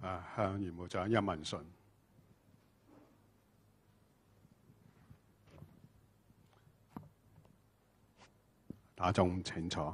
啊，向業務長一文順打中清楚。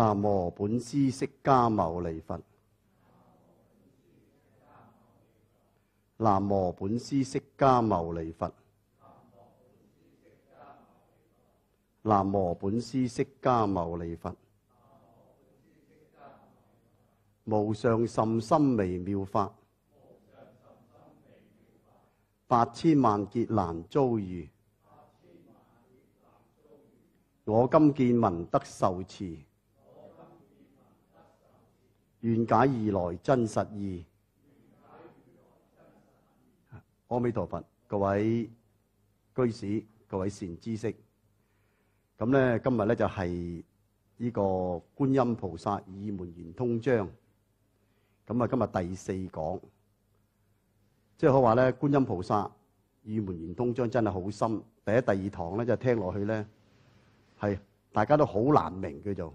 南无本师释迦牟尼佛。南无本师释迦牟尼佛。南无本师释迦牟尼佛。無上甚深微妙法，八千萬劫難遭遇。我今見聞得受持。愿解而来真实意。阿弥陀佛，各位居士，各位善知识，咁咧今日咧就系呢个观音菩萨二门圆通章，咁啊今日第四讲，即系可话咧观音菩萨二门圆通章真系好深，第一、第二堂咧就听落去咧系大家都好难明叫做。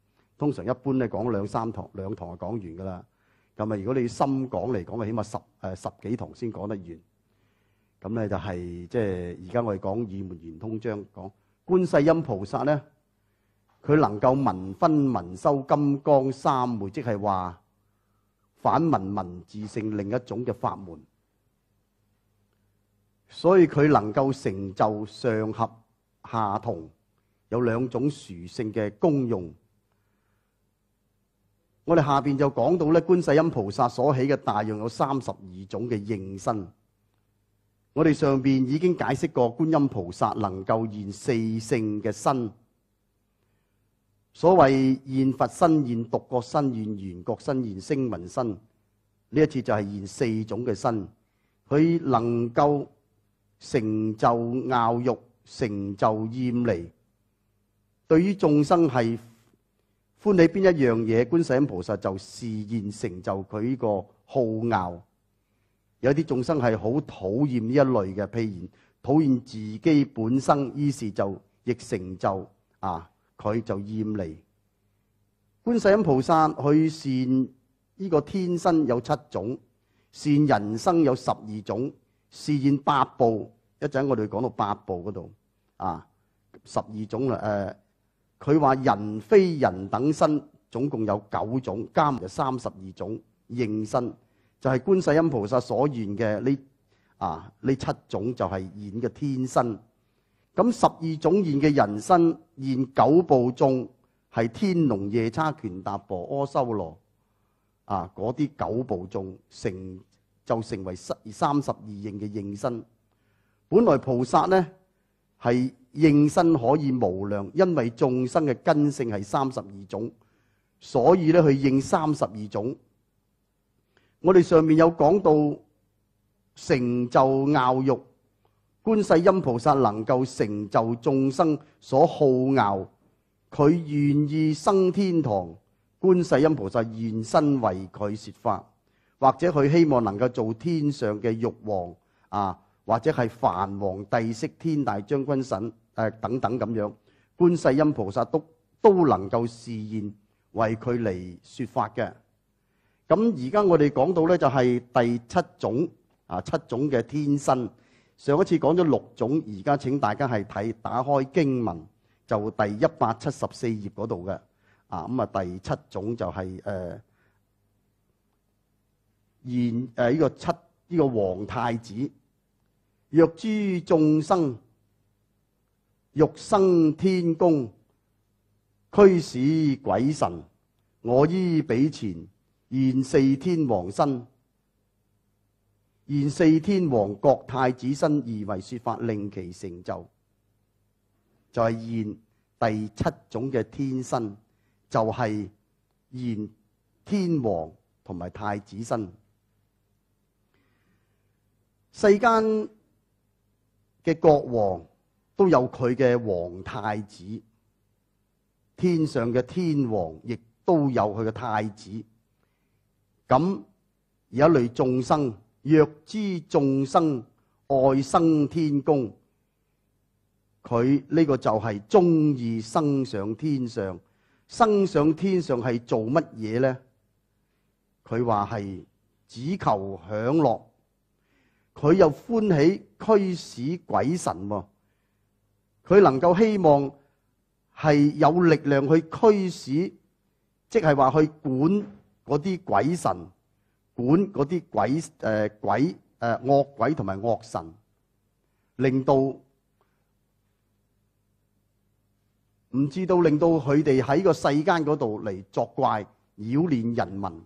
通常一般咧講兩三堂，兩堂就講完㗎啦。咁啊，如果你深講嚟講，起碼十誒十幾堂先講得完。咁咧就係即係而家我哋講二門圓通章講觀世音菩薩咧，佢能夠文分文修金剛三昧，即係話反文文字性另一種嘅法門，所以佢能夠成就上合下同，有兩種殊勝嘅功用。我哋下边就讲到咧，观世音菩萨所起嘅大约有三十二种嘅应身。我哋上边已经解释过，观音菩萨能够现四圣嘅身。所谓现佛身、现独角身、现缘觉身、现声闻身，呢一次就系现四种嘅身。佢能够成就咬欲，成就厌离，对于众生系。欢喜边一样嘢，观世音菩萨就示现成就佢呢个好拗。有啲众生系好讨厌呢一类嘅，譬如讨厌自己本身，于是就亦成就啊，佢就厌离。观世音菩萨去善呢个天生有七种善，人生有十二种，示现八部。一阵我哋讲到八部嗰度啊，十二种啦，诶。佢話人非人等身，總共有九種，加埋三十二種應身，就係觀世音菩薩所願嘅呢啊呢七種就係現嘅天身。咁十二種現嘅人身，現九部眾係天龍夜叉拳達婆阿修羅啊嗰啲九部眾成就成為三三十二應嘅應身。本來菩薩呢係。应身可以无量，因为众生嘅根性系三十二种，所以咧佢应三十二种。我哋上面有讲到成就拗欲，观世音菩萨能够成就众生所好拗，佢愿意生天堂，观世音菩萨现身为佢说法，或者佢希望能够做天上嘅玉皇啊，或者系梵王帝释天大将军神。诶，等等咁样，观世音菩萨都都能够示现为佢嚟说法嘅。咁而家我哋讲到咧，就系第七种啊，七种嘅天身。上一次讲咗六种，而家请大家系睇打开经文，就第一百七十四页嗰度嘅。啊，咁啊，第七种就系诶，现诶呢个七呢个皇太子，若诸众生。欲生天宫，驱使鬼神。我依比前现四天王身，现四天王国太子身而为说法，令其成就。就系现第七种嘅天身，就系现天王同埋太子身。世间嘅国王。都有佢嘅皇太子，天上嘅天王亦都有佢嘅太子。咁有一类众生，若知众生爱生天宫，佢呢个就系中意生上天上。生上天上系做乜嘢咧？佢话系只求享乐，佢又欢喜驱使鬼神。佢能夠希望係有力量去驅使，即係話去管嗰啲鬼神，管嗰啲鬼誒鬼誒惡鬼同埋惡神，令到唔知道令到佢哋喺個世間嗰度嚟作怪、擾乱人民。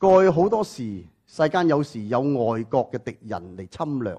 去好多時世間有時有外國嘅敵人嚟侵略。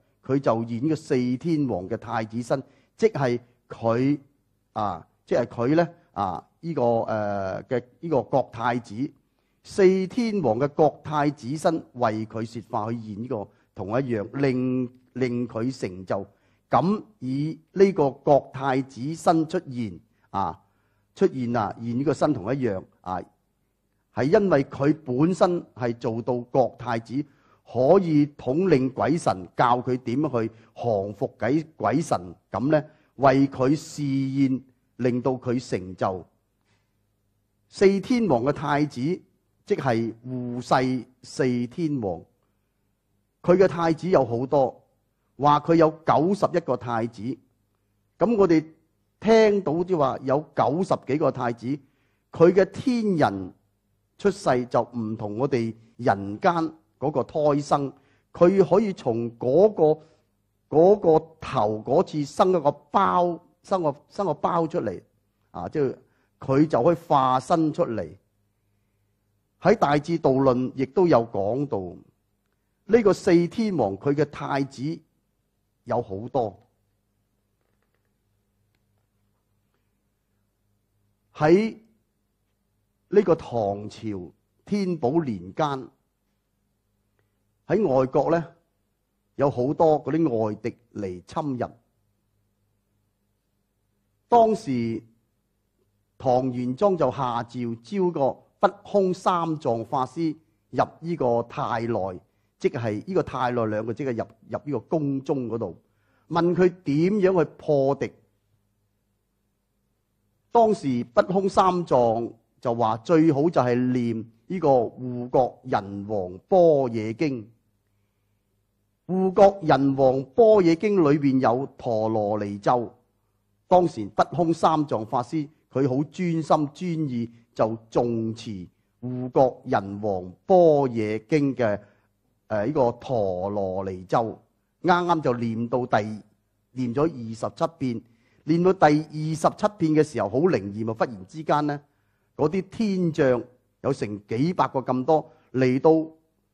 佢就演個四天王嘅太子身，即係佢啊，即系佢咧啊，依個诶嘅呢个國太子，四天王嘅國太子身為佢说法去演呢個同一樣，令令佢成就。咁以呢個國太子身出現啊，出現啊，演呢個身同一樣啊，係因為佢本身係做到國太子。可以統領鬼神，教佢點去降服鬼鬼神咁咧，為佢試驗，令到佢成就。四天王嘅太子，即係護世四天王，佢嘅太子有好多，話佢有九十一個太子。咁我哋聽到即話有九十幾個太子，佢嘅天人出世就唔同我哋人間。嗰個胎生，佢可以從嗰個嗰頭嗰次生一個包，生个生个包出嚟啊！即系佢就可以化身出嚟。喺《大智度论》亦都有講到，呢個四天王佢嘅太子有好多。喺呢個唐朝天宝年間。喺外國咧，有好多嗰啲外敵嚟侵入。當時唐玄宗就下诏招個不空三藏法師入呢個太內，即係呢個太內兩個即系入入呢個宮中嗰度，問佢點樣去破敵。當時不空三藏就話最好就係念呢個護國仁王波野經。护国人王波野经里边有陀罗尼咒，当时不空三藏法师佢好专心专意就重持护国人王波野经嘅诶呢个陀罗尼咒，啱啱就念到第念咗二十七遍，念到第二十七遍嘅时候好灵验啊！忽然之间咧嗰啲天象有成几百个咁多嚟到。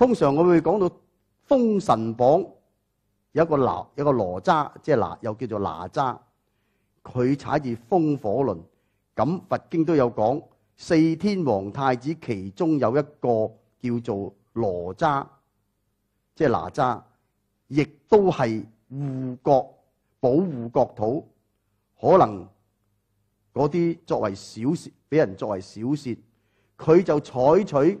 通常我會講到《封神榜》有一個羅，有一個羅渣，即係哪，又叫做哪吒。佢踩住風火輪。咁《佛經》都有講，四天王太子其中有一個叫做羅渣，即係哪吒，亦都係護國保護國土。可能嗰啲作為小説，俾人作為小説，佢就採取。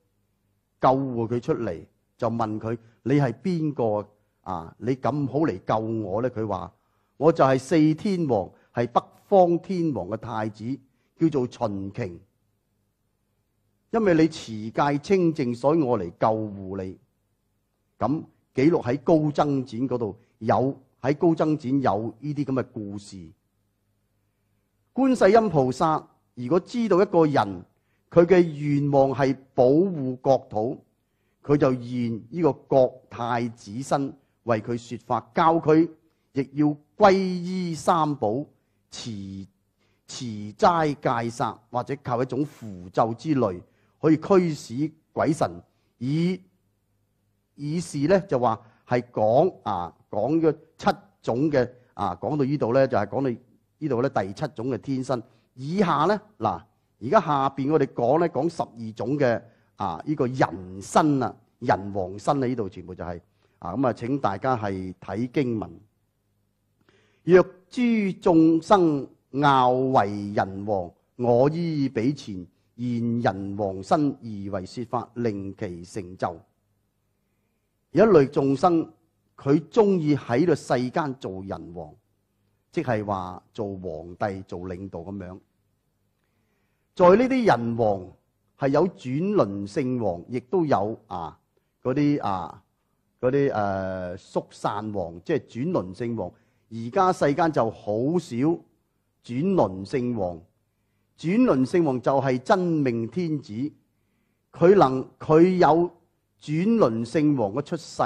救护佢出嚟，就問佢：你係邊個啊？你咁好嚟救我咧？佢話：我就係四天王，係北方天王嘅太子，叫做秦瓊。因為你持戒清淨，所以我嚟救護你。咁記錄喺高僧展嗰度有喺高僧展有呢啲咁嘅故事。觀世音菩薩如果知道一個人，佢嘅願望係保護國土，佢就現呢個國太子身為佢说法，教佢亦要皈依三寶，持持齋戒杀，或者靠一種符咒之類以驅使鬼神，以以示咧就話係講啊讲咗七種嘅啊，講到呢度咧就係講到呢度咧第七種嘅天身以下咧嗱。而家下边我哋讲咧，讲十二种嘅啊，呢个人身啊，人王身啊，呢度全部就系啊，咁啊，请大家系睇经文。若诸众生傲为人王，我依彼前现人王身而为说法，令其成就。有一类众生，佢中意喺度世间做人王，即系话做皇帝、做领导咁样。在呢啲人王係有轉輪聖王，亦都有啊嗰啲啊嗰啲誒縮散王，即係轉輪聖王。而家世間就好少轉輪聖王，轉輪聖王就係真命天子，佢能佢有轉輪聖王嘅出世，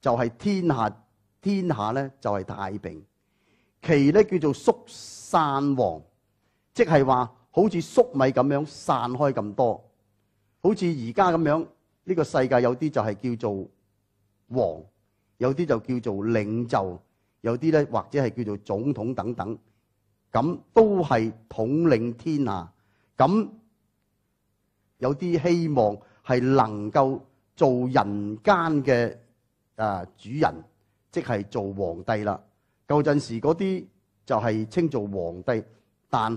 就係天下天下咧就係太平。其咧叫做縮散王，即係話。好似粟米咁样散开咁多，好似而家咁样呢个世界有啲就系叫做王，有啲就叫做领袖，有啲咧或者系叫做总统等等，咁都系统领天下。咁有啲希望系能够做人间嘅啊主人，即系做皇帝啦。旧阵时嗰啲就系称做皇帝，但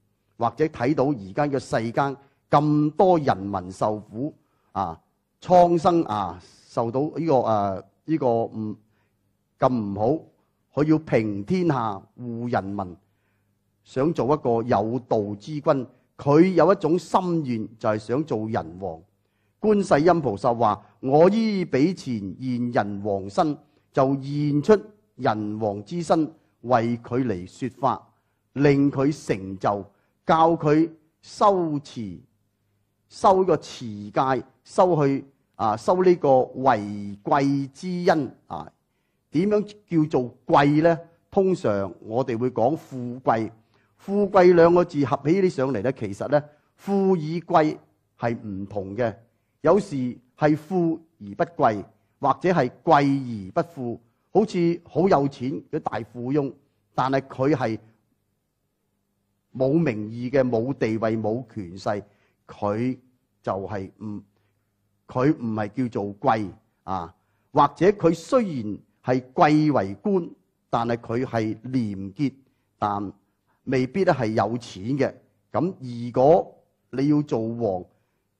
或者睇到而家嘅世間咁多人民受苦啊，苍生啊受到呢個诶呢个唔咁唔好，佢要平天下、護人民，想做一個有道之君。佢有一種心愿，就係想做人王。觀世音菩薩話：我依比前現人王身，就現出人王之身，為佢嚟说法，令佢成就。教佢修持，修呢个持戒，修去啊，修呢个为贵之因啊。点样叫做贵咧？通常我哋会讲富贵，富贵两个字合起啲上嚟咧，其实咧富而贵系唔同嘅。有时系富而不贵，或者系贵而不富，好似好有钱嘅大富翁，但系佢系。冇名義嘅冇地位冇權勢，佢就係唔佢唔係叫做貴啊。或者佢雖然係貴為官，但係佢係廉潔，但未必咧係有錢嘅。咁如果你要做王，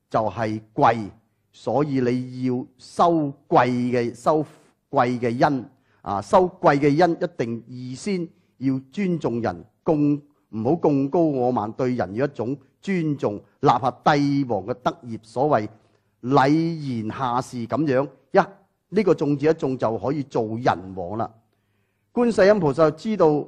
就係貴，所以你要收貴嘅收贵嘅恩啊，收貴嘅恩一定预先要尊重人共。唔好共高我慢，對人有一種尊重，立下帝王嘅德業，所謂禮贤下士咁樣。一呢個種子一種就可以做人王啦。觀世音菩薩知道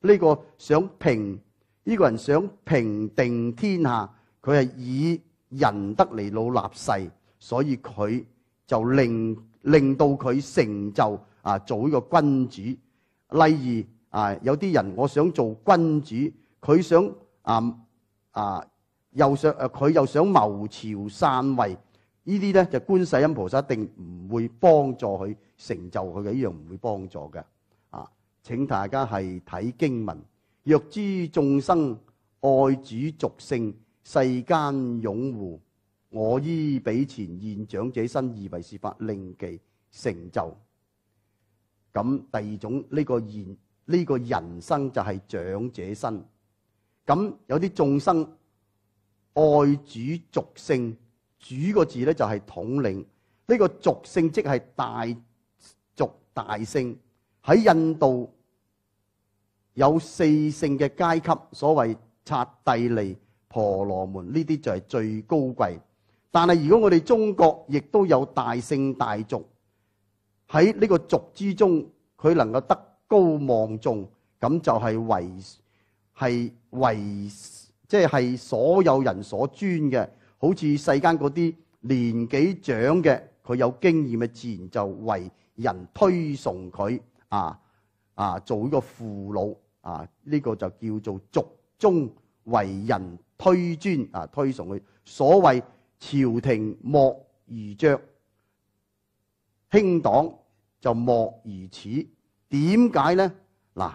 呢個想平呢個人想平定天下，佢係以仁德嚟老立世，所以佢就令令到佢成就啊做呢個君主。例如啊，有啲人我想做君主。佢想啊啊又想诶，佢又想谋朝散位呢啲咧就观世音菩萨一定唔会帮助佢成就佢嘅呢样唔会帮助嘅啊请大家系睇经文，若知众生爱主俗性世间拥护我依彼前现长者身而为是法令其成就。咁第二种呢个现呢个人生就系长者身。咁有啲眾生愛主族姓，主個字咧就係統領，呢個族姓即係大族大姓。喺印度有四姓嘅階級，所謂刹帝利、婆羅門呢啲就係最高貴。但係如果我哋中國亦都有大姓大族，喺呢個族之中佢能夠德高望重，咁就係為係為即係所有人所尊嘅，好似世間嗰啲年紀長嘅，佢有經驗嘅，自然就為人推崇佢啊啊！做呢個父老啊，呢個就叫做俗中為人推尊啊，推崇佢。所謂朝廷莫如爵，卿黨就莫如此。點解咧？嗱。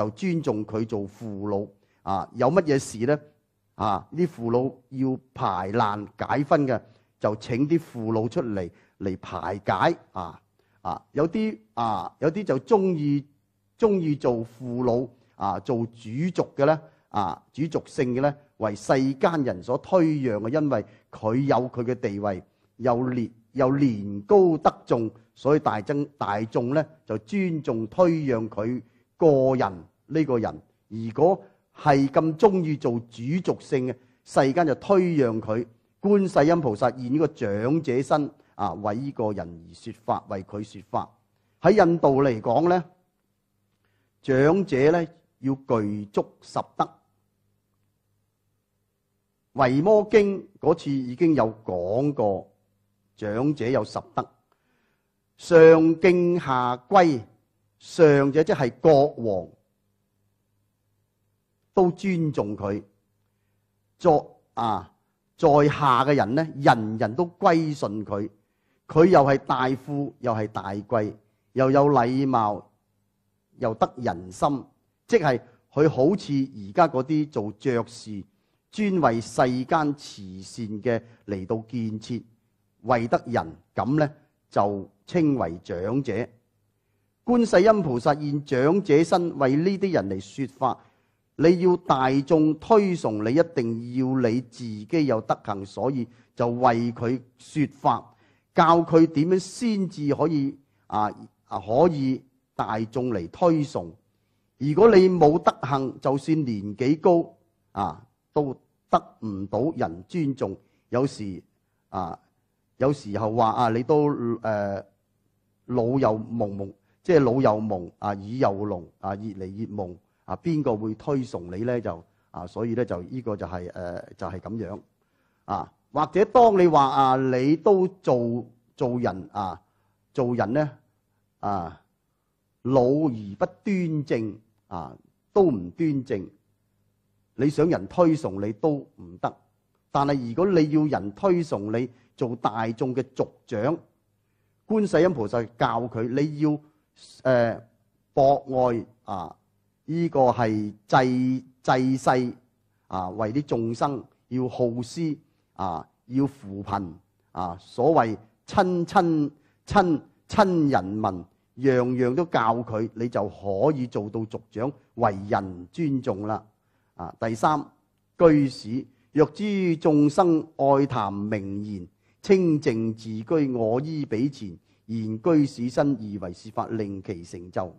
就尊重佢做父老啊！有乜嘢事咧？啊！啲父老要排难解分嘅，就请啲父老出嚟嚟排解啊！啊，有啲啊，有啲就中意中意做父老啊，做主族嘅咧啊，主族性嘅咧，为世间人所推让嘅，因为佢有佢嘅地位，又年又年高得重，所以大增大眾咧就尊重推讓佢個人。呢個人如果係咁中意做主族性嘅世間，就推讓佢觀世音菩薩現呢個長者身啊，为呢个人而说法，為佢说法喺印度嚟講咧，長者咧要具足十德，《維摩經》嗰次已經有講過，長者有十德，上敬下歸，上者即係國王。都尊重佢，作啊，在下嘅人咧，人人都归顺佢。佢又系大富，又系大贵，又有礼貌，又得人心，即系佢好似而家嗰啲做爵士，专为世间慈善嘅嚟到建设，为得人咁咧，就称为长者。观世音菩萨现长者身，为呢啲人嚟说法。你要大众推崇，你一定要你自己有德行，所以就为佢说法，教佢点样先至可以啊啊可以大众嚟推崇。如果你冇德行，就算年纪高啊，都得唔到人尊重。有时啊，有时候话啊，你都诶老又蒙蒙，即系老又蒙啊，耳又聋啊，越嚟越蒙。啊，邊個會推崇你咧？就啊，所以咧就呢個就係誒，就係咁樣啊。或者當你話啊，你都做做人啊，做人咧啊，老而不端正啊，都唔端正，你想人推崇你都唔得。但係如果你要人推崇你做大眾嘅族長，觀世音菩薩教佢你要誒博愛啊。呢個係祭濟世啊！為啲眾生要好施啊，要扶貧啊。所謂親親親亲人民，樣樣都教佢，你就可以做到族長為人尊重啦。啊，第三居士若知眾生愛談名言，清净自居我依彼前，言居士身而為是法，令其成就。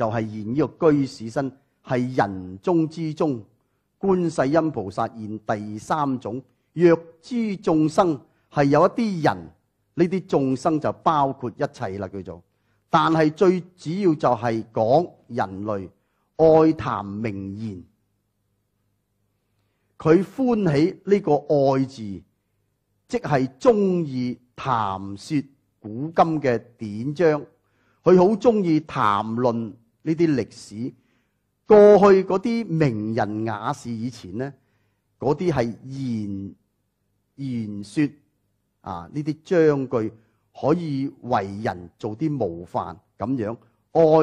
就係现呢個居士身係人中之中，觀世音菩薩现第三種，若知眾生係有一啲人呢啲眾生就包括一切啦。叫做，但係最主要就係講人類愛談名言，佢歡喜呢個愛字，即係中意談说古今嘅典章，佢好中意談論。呢啲歷史，過去嗰啲名人雅士以前咧，嗰啲係言言说啊，呢啲張句可以為人做啲模範咁樣，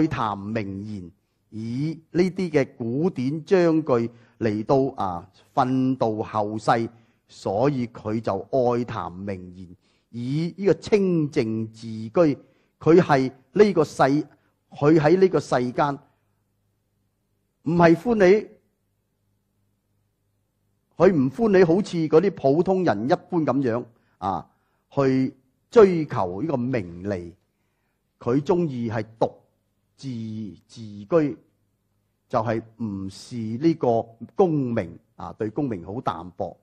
愛談名言，以呢啲嘅古典張句嚟到啊訓導後世，所以佢就愛談名言，以呢個清靜自居，佢係呢個世。佢喺呢个世间唔系欢你，佢唔欢你好似嗰啲普通人一般咁样啊，去追求呢个名利。佢中意系独自自居，就系唔是呢个功名啊，对功名好淡薄，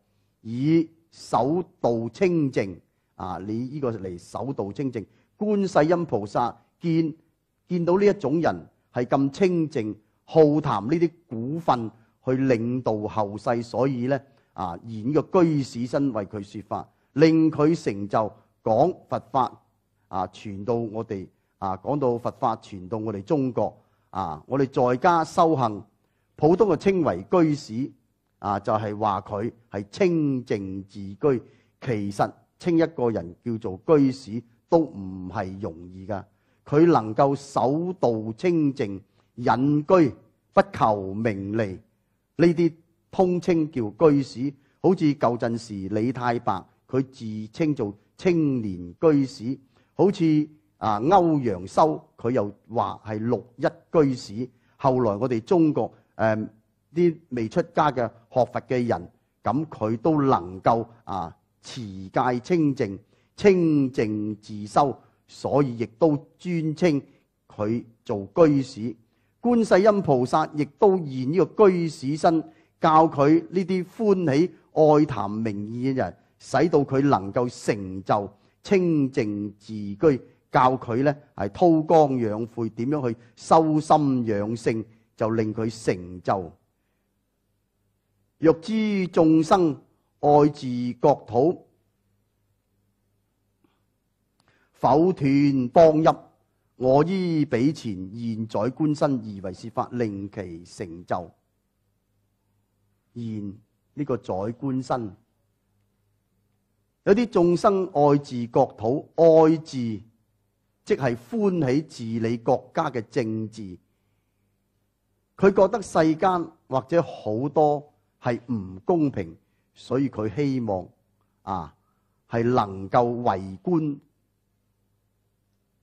以守道清净啊。你呢个嚟守道清净。观世音菩萨见。见到呢一种人系咁清静，好谈呢啲股份去领导后世，所以咧啊，演个居士身为佢说法，令佢成就讲佛法啊，传到我哋啊，讲到佛法传到我哋中国啊，我哋在家修行，普通嘅称为居士啊，就系话佢系清静自居。其实清一个人叫做居士都唔系容易噶。佢能夠守道清靜、隱居不求名利，呢啲通稱叫居士。好似舊陣時李太白，佢自稱做青年居士；好似啊歐陽修，佢又話係六一居士。後來我哋中國诶啲未出家嘅學佛嘅人，咁佢都能夠啊持戒清靜、清靜自修。所以亦都尊称佢做居士，观世音菩萨亦都现呢个居士身，教佢呢啲欢喜爱谈名义嘅人，使到佢能够成就清净自居，教佢咧系韬光养晦，点样去修心养性，就令佢成就。若知众生爱自国土。否断邦泣。我依比前，现在官身而为是法，令其成就。現呢个在官身，有啲众生爱自国土，爱治即系欢喜治理国家嘅政治。佢觉得世间或者好多系唔公平，所以佢希望啊系能够為官。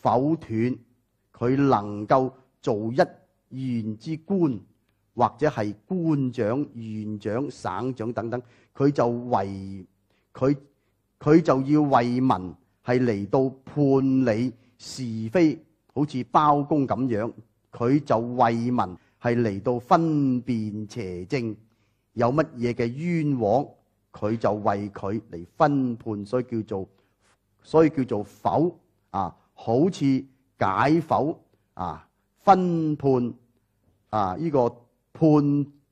否斷佢能夠做一縣之官，或者係官長、縣長、省長等等，佢就为佢佢就要為民係嚟到判理是非，好似包公咁樣，佢就為民係嚟到分辨邪正，有乜嘢嘅冤枉，佢就為佢嚟分判，所以叫做所以叫做否啊。好似解否啊，分判啊，呢个判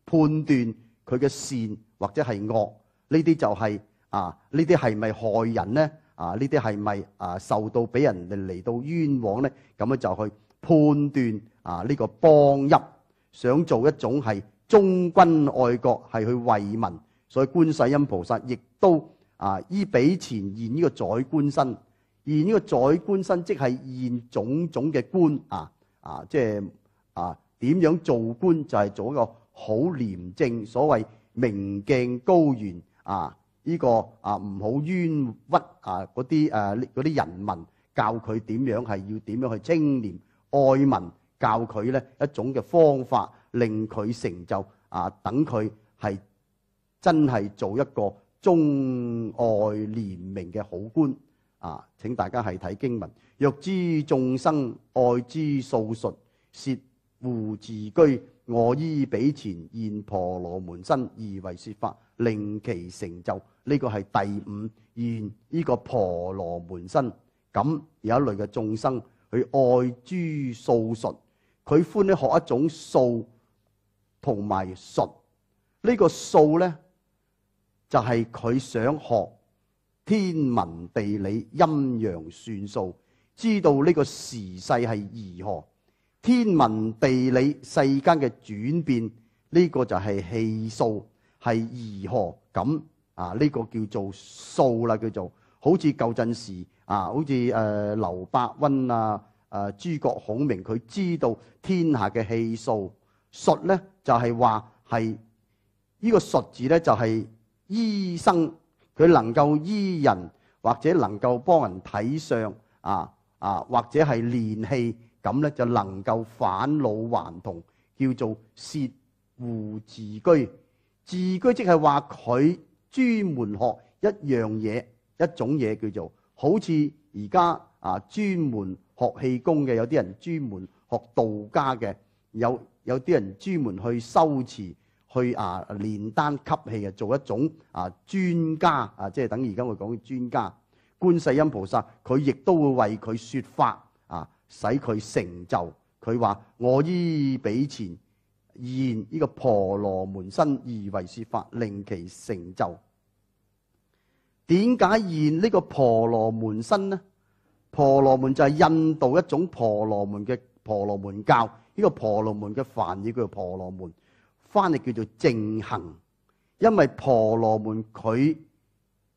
判断佢嘅善或者系恶呢啲就系啊呢啲系咪害人呢啊呢啲系咪啊受到俾人嚟到冤枉咧？咁样就去判断啊呢个帮入想做一种系忠君爱国，系去为民，所以观世音菩萨亦都啊依比前现呢个宰官身。而呢個宰官身即係現種種嘅官啊啊，即係啊點樣做官就係做一個好廉正，所謂明鏡高原啊呢個啊唔好冤屈啊嗰啲誒嗰啲人民教佢點樣係要點樣去清廉愛民，教佢咧一種嘅方法令佢成就啊，等佢係真係做一個忠愛廉明嘅好官。啊请大家系睇经文，若知众生爱之素术，涉护自居，我依彼前现婆罗门身，而为说法，令其成就呢个系第五现呢个婆罗门身，咁有一类嘅众生去爱之素术，佢欢喜学一种素同埋术呢个素咧就系佢想学。天文地理、陰陽算數，知道呢個時勢係如何？天文地理、世間嘅轉變，呢個就係氣數，係如何咁啊？呢個叫做數啦，叫做好似舊陣時啊，好似誒劉伯温啊、誒諸葛孔明，佢知道天下嘅氣數。术咧就係話係呢個术字咧就係醫生。佢能夠醫人，或者能夠幫人睇相，啊啊，或者係練氣，咁咧就能夠返老還童，叫做涉戶自居。自居即係話佢專門學一樣嘢、一種嘢，叫做好似而家啊專門學氣功嘅，有啲人專門學道家嘅，有有啲人專門去修持。去啊，炼丹吸气啊，做一种啊专家啊，即系等于而家我讲嘅专家。观世音菩萨佢亦都会为佢说法啊，使佢成就。佢话我依比前现呢个婆罗门身而为说法，令其成就。点解现呢个婆罗门身呢？婆罗门就系印度一种婆罗门嘅婆罗门教，呢个婆罗门嘅梵语叫做婆罗门。翻譯叫做正行，因為婆羅門佢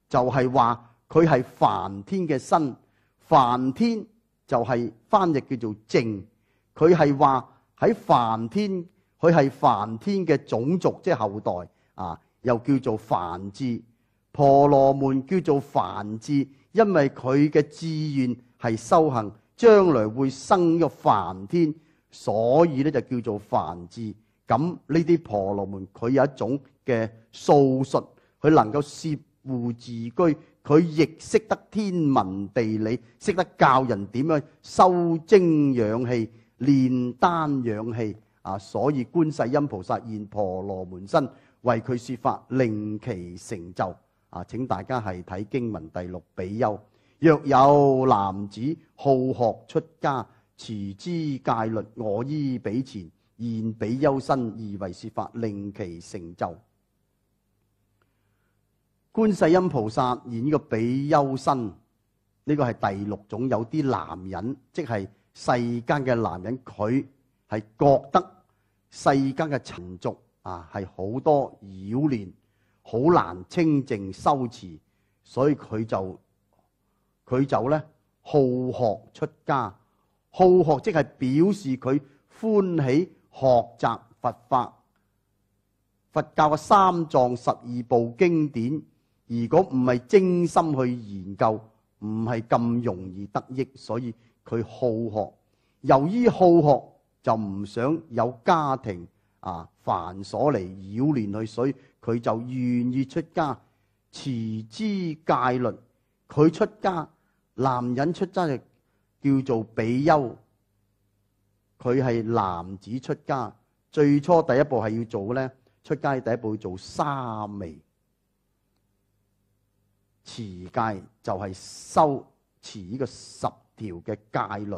就係話佢係梵天嘅身，梵天就係翻譯叫做正，佢係話喺梵天，佢係梵天嘅種族，即系後代啊，又叫做梵字。婆羅門叫做梵字，因為佢嘅志願係修行，將來會生於梵天，所以咧就叫做梵字。咁呢啲婆罗门，佢有一種嘅素術，佢能夠涉護自居，佢亦識得天文地理，識得教人點樣修精養氣、炼丹養氣啊！所以观世音菩萨现婆罗门身，为佢说法，令其成就啊！请大家系睇经文第六比丘，若有男子好学出家，持之戒律，我依比前。言比丘身而为说法，令其成就观世音菩萨言：呢个比丘身呢个系第六种，有啲男人，即系世间嘅男人，佢系觉得世间嘅尘俗啊，系好多扰念，好难清净修持，所以佢就佢就咧好学出家，好学即系表示佢欢喜。学习佛法，佛教嘅三藏十二部经典，如果唔系精心去研究，唔系咁容易得益，所以佢好学。由于好学，就唔想有家庭啊繁琐嚟扰乱佢，所以佢就愿意出家，持之戒律。佢出家，男人出家就叫做比丘。佢係男子出家，最初第一步係要做咧出街第一步做沙弥持戒，就係修持呢個十條嘅戒律。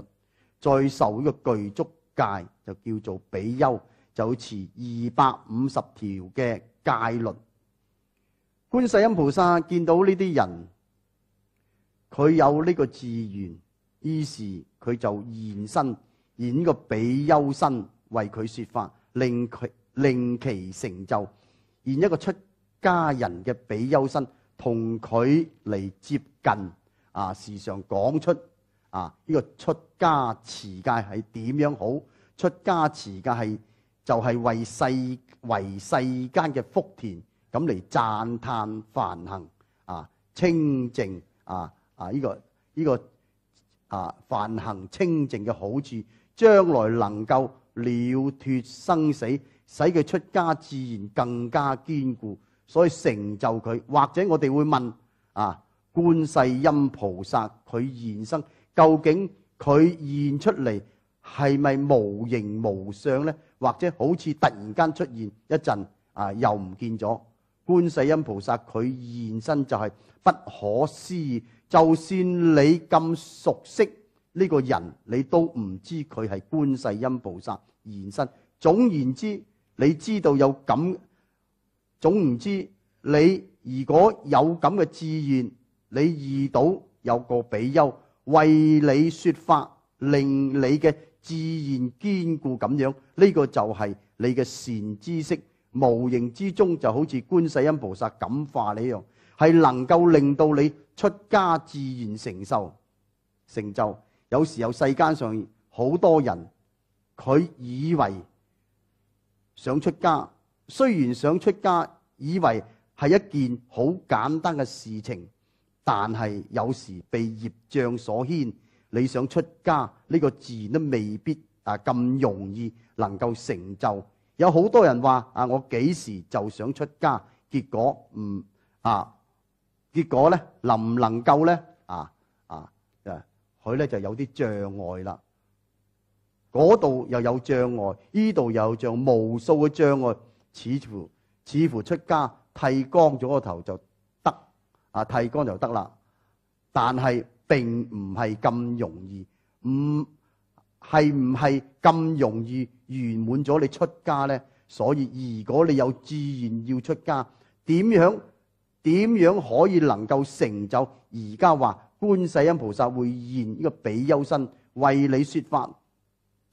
再受呢個具足戒就叫做比丘，就持二百五十條嘅戒律。觀世音菩薩見到呢啲人，佢有呢個志願，於是佢就現身。演個比丘身為佢说法，令佢令其成就。演一個出家人嘅比丘身，同佢嚟接近啊，時常講出啊，呢個出家持戒係點樣好？出家持戒係就係為世為世間嘅福田，咁嚟讚叹梵行啊清净啊啊！呢个呢个啊梵行清净嘅好處。将来能够了脱生死，使佢出家自然更加坚固，所以成就佢。或者我哋会问啊，观世音菩萨佢现身，究竟佢现出嚟系咪无形无相呢？或者好似突然间出现一阵啊，又唔见咗？观世音菩萨佢现身就系不可思议，就算你咁熟悉。呢個人你都唔知佢係觀世音菩薩現身。總言之，你知道有咁，總言之，你如果有咁嘅自然，你遇到有個比丘為你说法，令你嘅自然堅固咁樣，呢個就係你嘅善知識，無形之中就好似觀世音菩薩感化你一樣，係能夠令到你出家自然成受成就。有时候世间上好多人，佢以为想出家，虽然想出家，以为系一件好简单嘅事情，但系有时被业障所牵，你想出家呢个自然都未必啊咁容易能够成就。有好多人话啊，我几时就想出家，结果唔啊，结果咧能唔能够咧？佢咧就有啲障礙啦，嗰度又有障礙，依度又像無數嘅障礙，似乎似乎出家剃光咗個頭就得，啊剃光就得啦，但係並唔係咁容易，唔係唔係咁容易圓滿咗你出家咧，所以如果你有自然要出家，點樣？点样可以能够成就？而家话观世音菩萨会现呢个比丘身为你说法，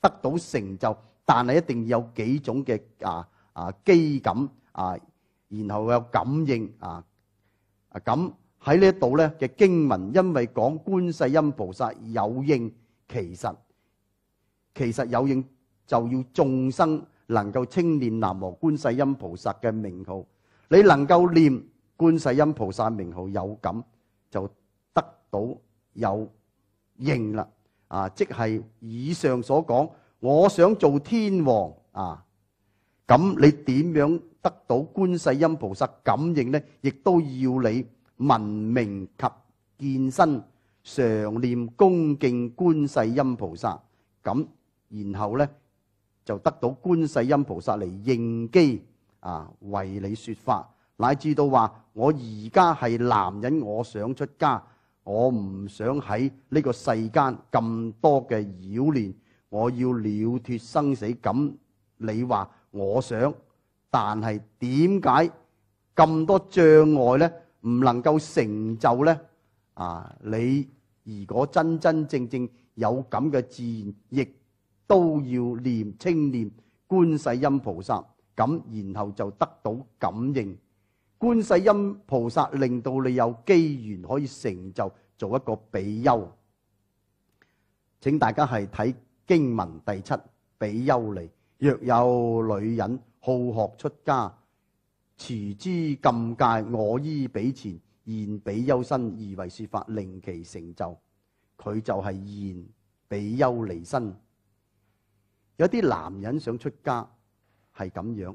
得到成就，但系一定要有几种嘅啊啊机感啊，然后有感应啊啊咁喺呢度咧嘅经文，因为讲观世音菩萨有应，其实其实有应就要众生能够清念南无观世音菩萨嘅名号，你能够念。观世音菩萨名号有感就得到有应啦，啊，即系以上所讲，我想做天王啊，咁你点样得到观世音菩萨感应呢？亦都要你闻名及健身，常念恭敬观世音菩萨，咁然后呢，就得到观世音菩萨嚟应机啊，为你说法。乃至到話：我而家係男人，我想出家，我唔想喺呢個世間咁多嘅擾亂，我要了脱生死。咁你話我想，但係點解咁多障礙咧？唔能夠成就咧？啊！你如果真真正正有咁嘅自然，亦都要念清念觀世音菩薩，咁然後就得到感應。观世音菩萨令到你有机缘可以成就做一个比丘，请大家系睇经文第七比丘尼，若有女人好学出家，持之禁戒，我依比前现比丘身，而为说法，令其成就。佢就系现比丘尼身。有啲男人想出家系咁样。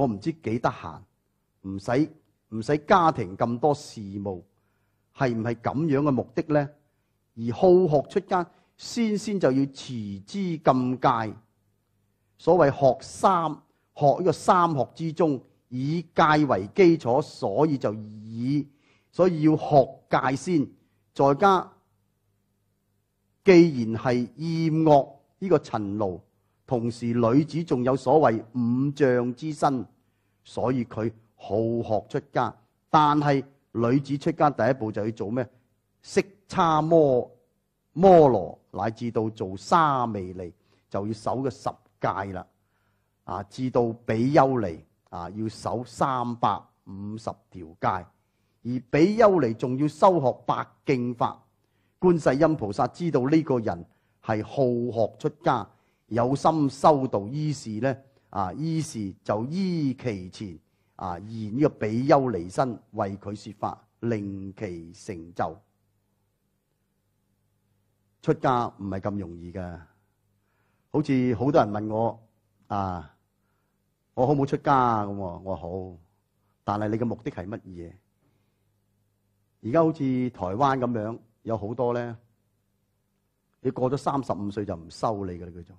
我唔知幾得閒，唔使唔使家庭咁多事務，係唔係咁樣嘅目的咧？而好學出家，先先就要持之禁戒。所謂學三學呢個三學之中，以戒為基礎，所以就以所以要學戒先，在家既然係厭惡呢個塵勞。同時，女子仲有所謂五丈之身，所以佢好學出家。但係女子出家第一步就要做咩？識差摩摩羅，乃至到做沙弥尼，就要守嘅十戒啦。啊，至到比丘尼啊，要守三百五十條戒，而比丘尼仲要修學八經法。觀世音菩薩知道呢個人係好學出家。有心修道，於是咧啊，於是就依其前啊，而呢个比丘离身为佢说法，令其成就出家唔系咁容易噶，好似好多人问我啊，我好唔好出家咁？我好，但系你嘅目的系乜嘢？而家好似台湾咁样，有好多咧，你过咗三十五岁就唔收你噶啦，叫做。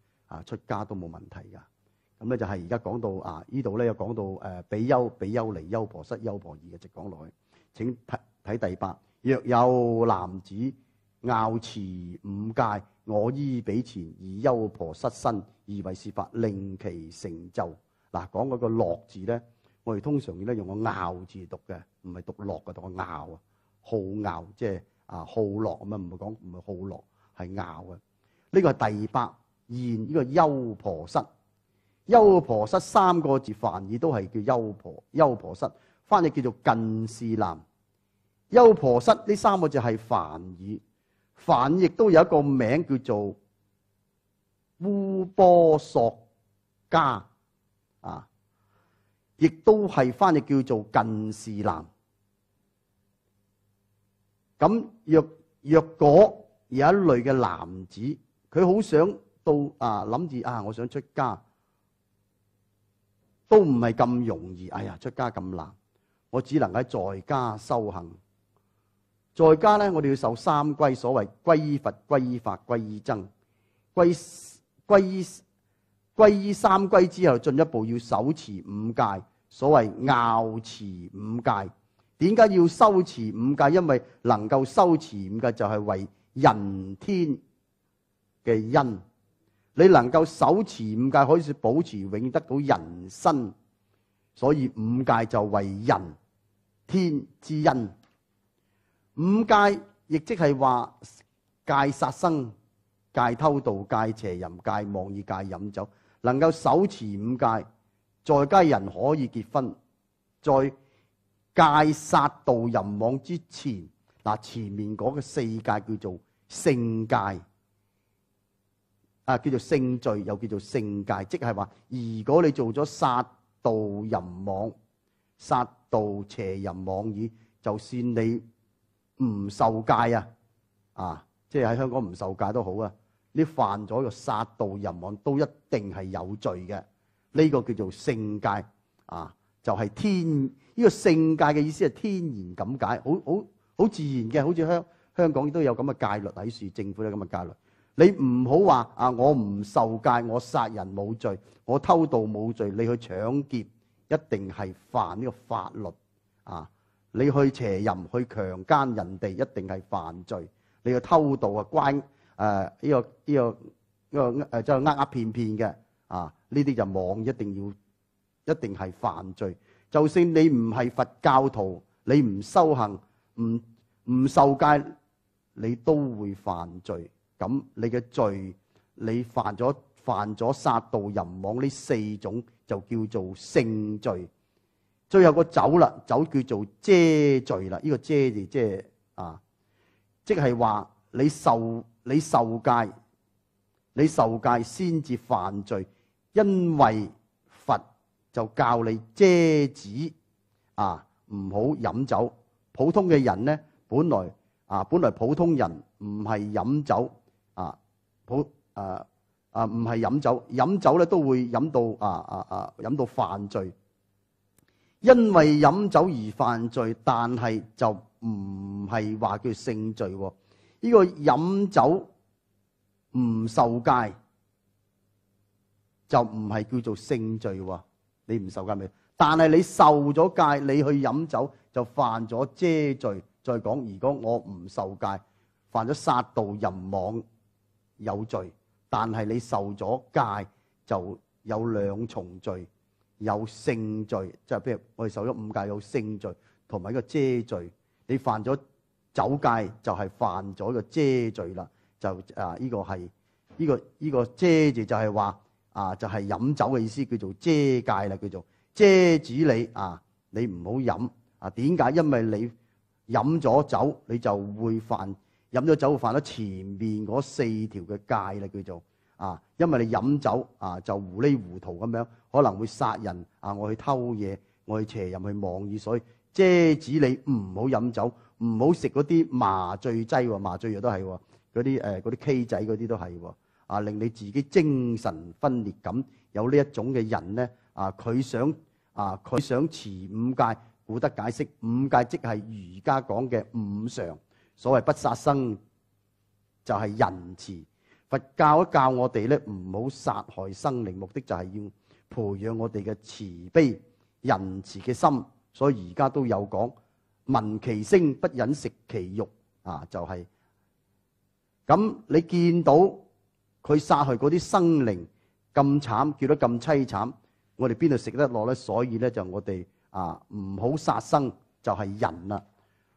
啊！出家都冇問題㗎，咁咧就係而家講到啊，依度咧有講到誒比丘比丘尼優婆失丘婆夷嘅，直講落去。請睇睇第八，若有男子拗持五戒，我依彼前而丘婆失身，而為是法，令其成就嗱。講嗰個落字咧，我哋通常咧用個拗字讀嘅，唔係讀落嘅，讀個拗啊，好拗，即係啊好樂咁啊，唔係講唔係好落，係拗嘅。呢個係第八。现呢個憂婆室。憂婆室三個字梵語都係叫憂婆憂婆室，翻译叫做近視男。憂婆室呢三個字係梵語，凡亦都有一個名叫做烏波索加啊，亦都係翻译叫做近視男。咁若若果有一類嘅男子，佢好想。都啊，諗住啊，我想出家，都唔係咁容易。哎呀，出家咁難，我只能喺在家修行。在家咧，我哋要受三規，所謂歸佛、歸法、歸僧。歸归依三規之後，進一步要守持五戒，所謂拗持五戒。點解要修持五戒？因為能夠修持五戒，就係為人天嘅恩。你能够手持五戒，可以保持永得到人生。所以五戒就为人天之恩。五戒亦即系话戒杀生、戒偷盗、戒邪淫、戒妄意、戒饮酒。能够手持五戒，在家人可以结婚，在戒杀盗淫妄之前，嗱前面嗰个四戒叫做圣戒。啊，叫做性罪，又叫做性戒，即系话，如果你做咗杀道淫妄、杀道邪淫妄语，就算你唔受戒啊，啊，即系喺香港唔受戒都好啊，你犯咗个杀道淫妄都一定系有罪嘅。呢个叫做性戒，啊，就系天呢个性戒嘅意思系天然咁解，好好好自然嘅，好似香香港都有咁嘅戒律喺树，政府有咁嘅戒律。你唔好話啊！我唔受戒，我殺人冇罪，我偷渡冇罪。你去搶劫一定係犯呢個法律啊！你去邪淫、去強姦人哋一定係犯罪。你去偷渡，啊，关诶呢个呢个呢个诶，就系呃呃騙騙嘅啊！呢啲就妄，一定要一定係犯罪。就算你唔係佛教徒，你唔修行、唔唔受戒，你都會犯罪。咁你嘅罪，你犯咗犯咗杀盗淫妄呢四种就叫做性罪。最后个酒啦，酒叫做遮罪啦。呢个遮字即系啊，即系话你受你受戒，你受戒先至犯罪，因为佛就教你遮止啊，唔好饮酒。普通嘅人咧，本来啊，本来普通人唔系饮酒。好啊啊唔系饮酒，饮酒咧都会饮到啊啊啊，饮到犯罪。因为饮酒而犯罪，但系就唔系话叫性罪。呢个饮酒唔受戒，就唔系叫做性罪。你唔受戒未？但系你受咗戒，你去饮酒就犯咗遮罪。再讲，如果我唔受戒，犯咗杀盗淫妄。有罪，但系你受咗戒就有两重罪，有性罪，即系譬如我哋受咗五戒有性罪同埋一个遮罪。你犯咗酒戒就系犯咗个遮罪啦。就啊，呢个系呢个呢个遮住就系话啊，就系饮酒嘅意思，叫做遮戒啦，叫做遮住你啊，你唔好饮啊。点解？因为你饮咗酒，你就会犯。飲咗酒犯咗前面嗰四條嘅戒啦，叫做啊，因為你飲酒啊就糊里糊塗咁樣，可能會殺人啊，我去偷嘢，我去邪淫，去妄語，所以遮止你唔好飲酒，唔好食嗰啲麻醉劑喎，麻醉藥都係喎，嗰啲诶嗰啲 K 仔嗰啲都係喎，啊令你自己精神分裂咁，有呢一種嘅人咧啊，佢想啊佢想持五戒，古德解釋五戒即係儒家講嘅五常。所谓不杀生就系仁慈，佛教一教我哋咧唔好杀害生灵，目的就系要培养我哋嘅慈悲仁慈嘅心。所以而家都有讲，闻其声不忍食其肉啊，就系咁。你见到佢杀害嗰啲生灵咁惨，叫得咁凄惨，我哋边度食得落咧？所以咧就我哋啊唔好杀生，就系人啦。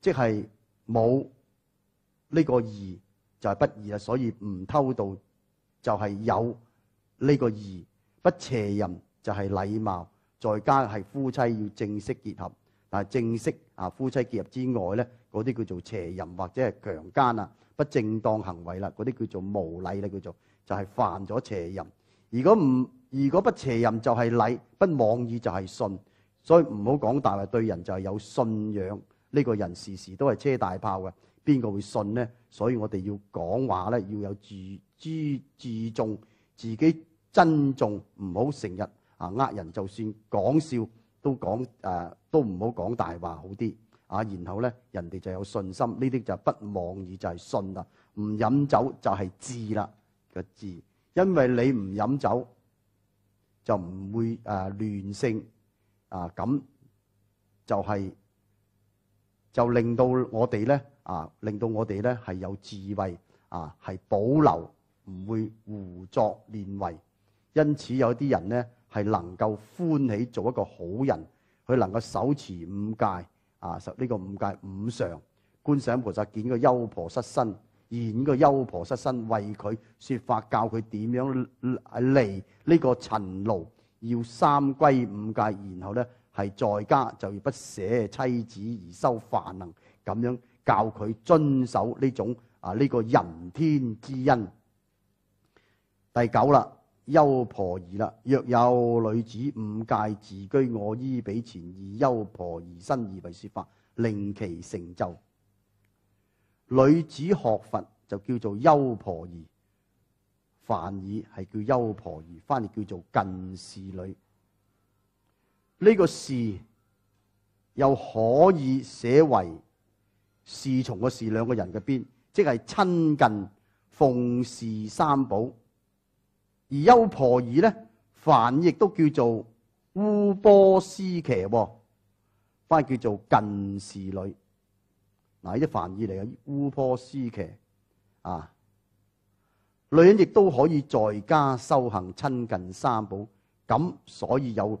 即系冇呢个义就系不义啦，所以唔偷盗就系有呢个义。不邪淫就系礼貌，再加系夫妻要正式结合。但系正式啊，夫妻结合之外咧，嗰啲叫做邪淫或者系强奸啊，不正当行为啦，嗰啲叫做无礼啦，叫做就系犯咗邪淫。如果唔如果不邪淫就系礼，不妄意就系信，所以唔好讲大话，对人就系有信仰。呢個人時時都係車大炮嘅，邊個會信呢？所以我哋要講話咧，要有自注自重自己珍重，唔好成日啊呃人。就算講笑都講誒，都唔好講大話好啲啊。然後咧，人哋就有信心。呢啲就不忘而就係信啦。唔飲酒就係智啦个智，因為你唔飲酒就唔會誒亂性啊，咁就係。就令到我哋咧啊，令到我哋咧係有智慧啊，係保留唔會胡作亂為。因此有啲人咧係能夠歡喜做一個好人，佢能夠手持五戒啊，實呢個五戒五常，觀想菩薩見個優婆失身，演個優婆失身為佢説法，教佢點樣離呢個塵路，要三歸五戒，然後咧。系在家就要不捨妻子而修法能咁样教佢遵守呢种啊呢个人天之恩。第九啦，修婆姨啦，若有女子五戒自居我依比前而修婆姨身而为说法，令其成就。女子学佛就叫做修婆姨，梵语系叫修婆姨，翻译叫做近侍女。呢個事又可以寫為侍從個侍兩個人嘅邊，即係親近奉侍三寶。而優婆姨咧，凡亦都叫做烏波斯騎，翻叫做近侍女。嗱，呢啲梵語嚟嘅烏波斯騎啊，女人亦都可以在家修行，親近三寶。咁所以有。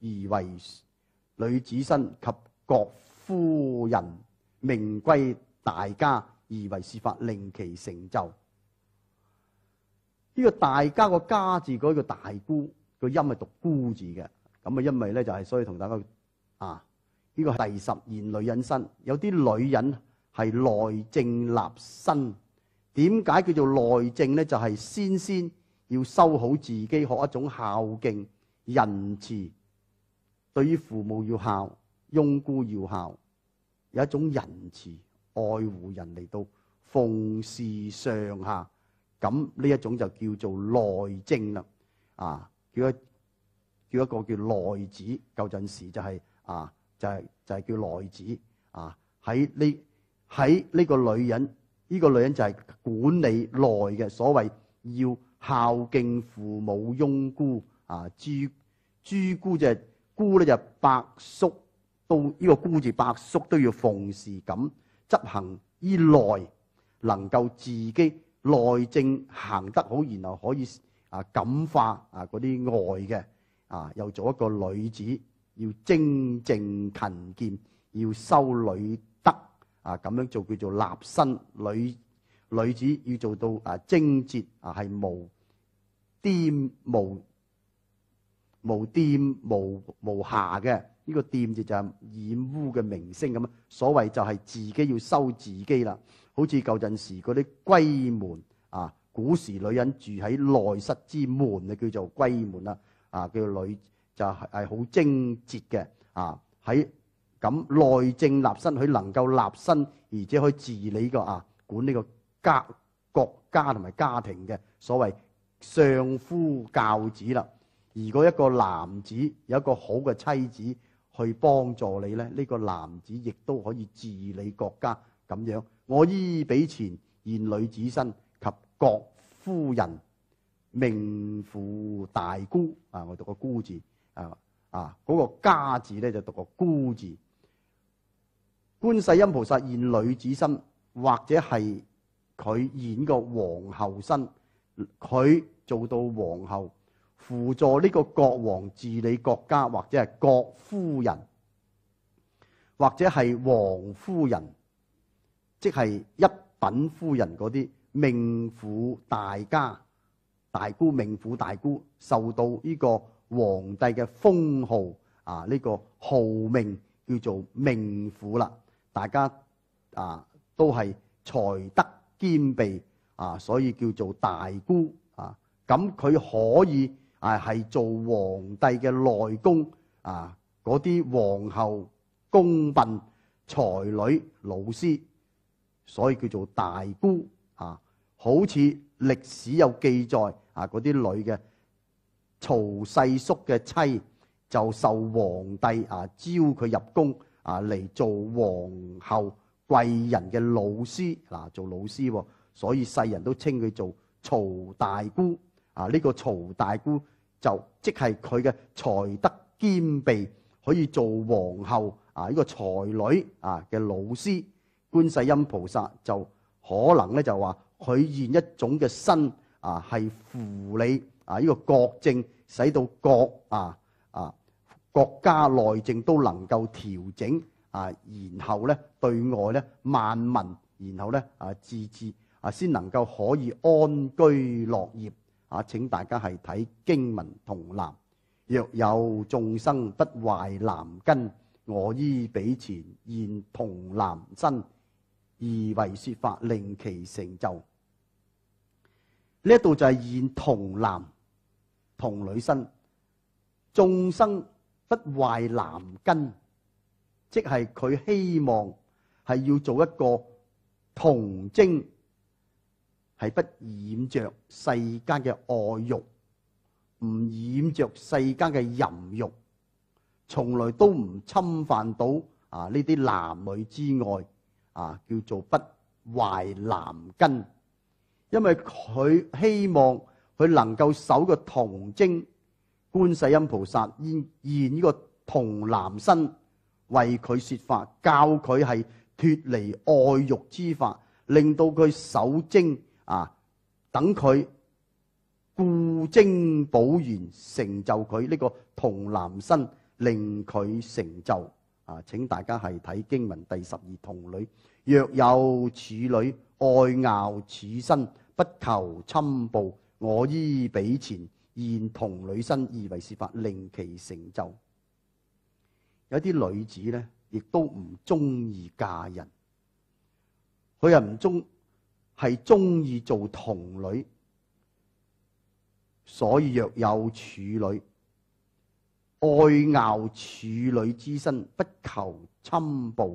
而為女子身及各夫人名归大家，而為事法令其成就。呢個大家個家字嗰個大姑个音系讀姑字嘅。咁啊，因為咧就係所以同大家啊，呢個第十言女人身有啲女人係內政立身。點解叫做內政咧？就係先先要修好自己，學一種孝敬仁慈。對於父母要孝，翁姑要孝，有一種仁慈、愛護人嚟到奉事上下，咁呢一種就叫做內政啦。啊，叫一叫一個叫內子，舊陣時就係啊，就係就係叫內子啊。喺呢喺呢個女人，呢個女人就係管理內嘅，所謂要孝敬父母、翁姑啊。朱朱姑就係。姑咧就白叔，到呢個姑字，白叔都要奉事咁執行依內，能夠自己內政行得好，然後可以啊感化啊嗰啲外嘅啊。又做一個女子，要精正勤俭，要修女德啊。咁樣做叫做立身女。女子要做到啊精節啊，係無玷無。无玷无无瑕嘅呢个玷字就系染污嘅名星咁啊，所谓就系自己要修自己啦。好似旧阵时嗰啲闺门啊，古时女人住喺内室之门啊，叫做闺门啦，啊叫女就系系好贞洁嘅啊。喺咁内政立身，佢能够立身而且可以治理个啊管呢个家国家同埋家庭嘅所谓相夫教子啦。如果一個男子有一個好嘅妻子去幫助你咧，呢個男子亦都可以治理國家咁樣。我依比前現女子身及郭夫人命父大姑啊，我讀個姑字啊啊嗰個家字咧就讀個姑字。觀世音菩薩現女子身，或者係佢演個皇后身，佢做到皇后。輔助呢個國王治理國家，或者係國夫人，或者係王夫人，即係一品夫人嗰啲命婦，大家大姑命婦大姑受到呢個皇帝嘅封號啊，呢個號命叫做命婦啦。大家啊都係才德兼備啊，所以叫做大姑啊。咁佢可以。啊，系做皇帝嘅内宫啊，嗰啲皇后、宫婢、才女、老师，所以叫做大姑啊。好似历史有记载啊，嗰啲女嘅曹世叔嘅妻就受皇帝啊招佢入宫啊嚟做皇后贵人嘅老师，嗱做老师，所以世人都称佢做曹大姑。啊！呢个曹大姑就即系佢嘅才德兼备，可以做皇后啊。呢个才女啊嘅老师，观世音菩萨就可能咧就话佢现一种嘅身啊，系扶你啊呢个国政，使到国啊啊国家内政都能够调整啊，然後咧對外咧萬民，然後咧啊自治啊，先能夠可以安居樂業。啊！請大家係睇經文同男，若有眾生不坏男根，我依彼前現同男身而為说法，令其成就。呢一度就係現同男同女身，眾生不坏男根，即係佢希望係要做一個童貞。係不染着世間嘅愛欲，唔染着世間嘅淫欲，從來都唔侵犯到啊呢啲男女之愛啊，叫做不懷男根。因為佢希望佢能夠守個童贞，觀世音菩薩現現呢個童男身為佢说法，教佢係脱離愛欲之法，令到佢守贞。啊！等佢固精保元，成就佢呢个童男身，令佢成就啊！请大家系睇经文第十二童女，若有此女爱咬此身，不求侵暴，我依彼前现童女身，而为是法，令其成就。有啲女子咧，亦都唔中意嫁人，佢又唔中。系中意做童女，所以若有处女，爱咬处女之身，不求侵暴，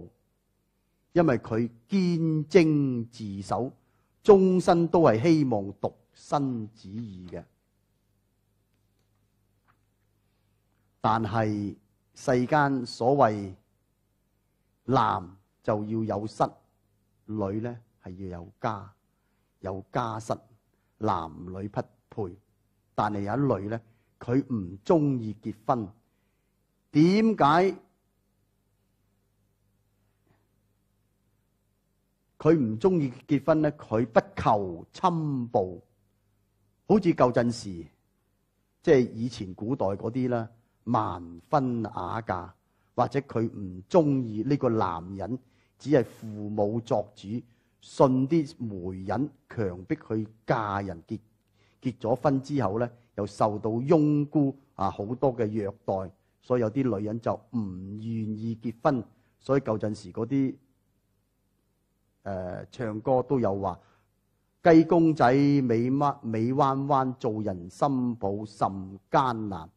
因为佢坚贞自守，终身都系希望独身主义嘅。但系世间所谓男就要有室，女呢系要有家。有家室，男女匹配，但系有一类咧，佢唔中意结婚。点解佢唔中意结婚咧？佢不求亲布，好似旧阵时，即系以前古代嗰啲啦，万婚雅嫁，或者佢唔中意呢个男人，只系父母作主。信啲媒人，強迫佢嫁人結结咗婚之後咧，又受到傭姑啊好多嘅虐待，所以有啲女人就唔願意結婚。所以舊陣時嗰啲诶唱歌都有話：雞公仔尾乜尾彎彎，做人心抱甚艱難，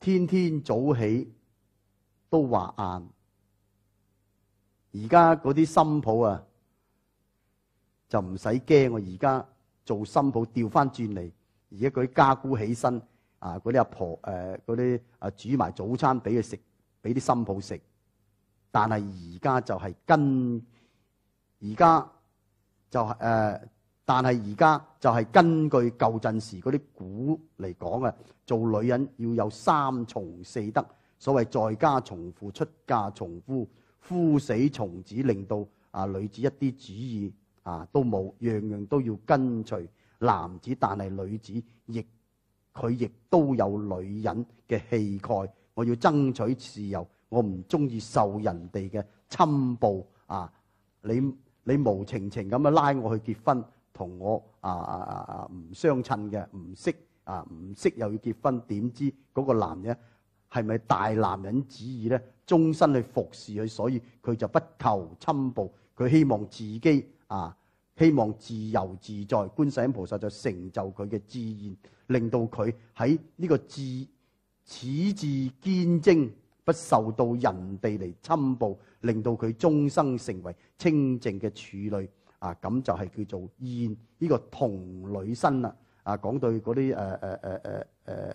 天天早起都話硬。而家嗰啲新抱啊，就唔使惊。我而家做新抱调翻转嚟，而家佢家姑起身啊。嗰啲阿婆诶，嗰啲啊煮埋早餐俾佢食，俾啲新抱食。但系而家就系根，而家就系诶，但系而家就系根据旧阵时嗰啲古嚟讲啊，做女人要有三从四德，所谓在家从父，出嫁从夫。夫死從子，令到啊女子一啲主意啊都冇，樣樣都要跟隨男子。但係女子亦佢亦都有女人嘅氣概，我要爭取自由，我唔中意受人哋嘅侵暴啊！你你無情情咁樣拉我去結婚，同我啊啊啊唔相衬嘅，唔識啊唔識又要結婚，點知嗰個男人？系咪大男人主义咧？終身去服侍佢，所以佢就不求侵步，佢希望自己啊，希望自由自在。觀世音菩薩就成就佢嘅志然，令到佢喺呢個自此自堅贞，不受到人哋嚟侵步，令到佢終生成為清净嘅處女啊！咁就係叫做現呢個童女身啦。啊，講對嗰啲诶。誒誒誒誒。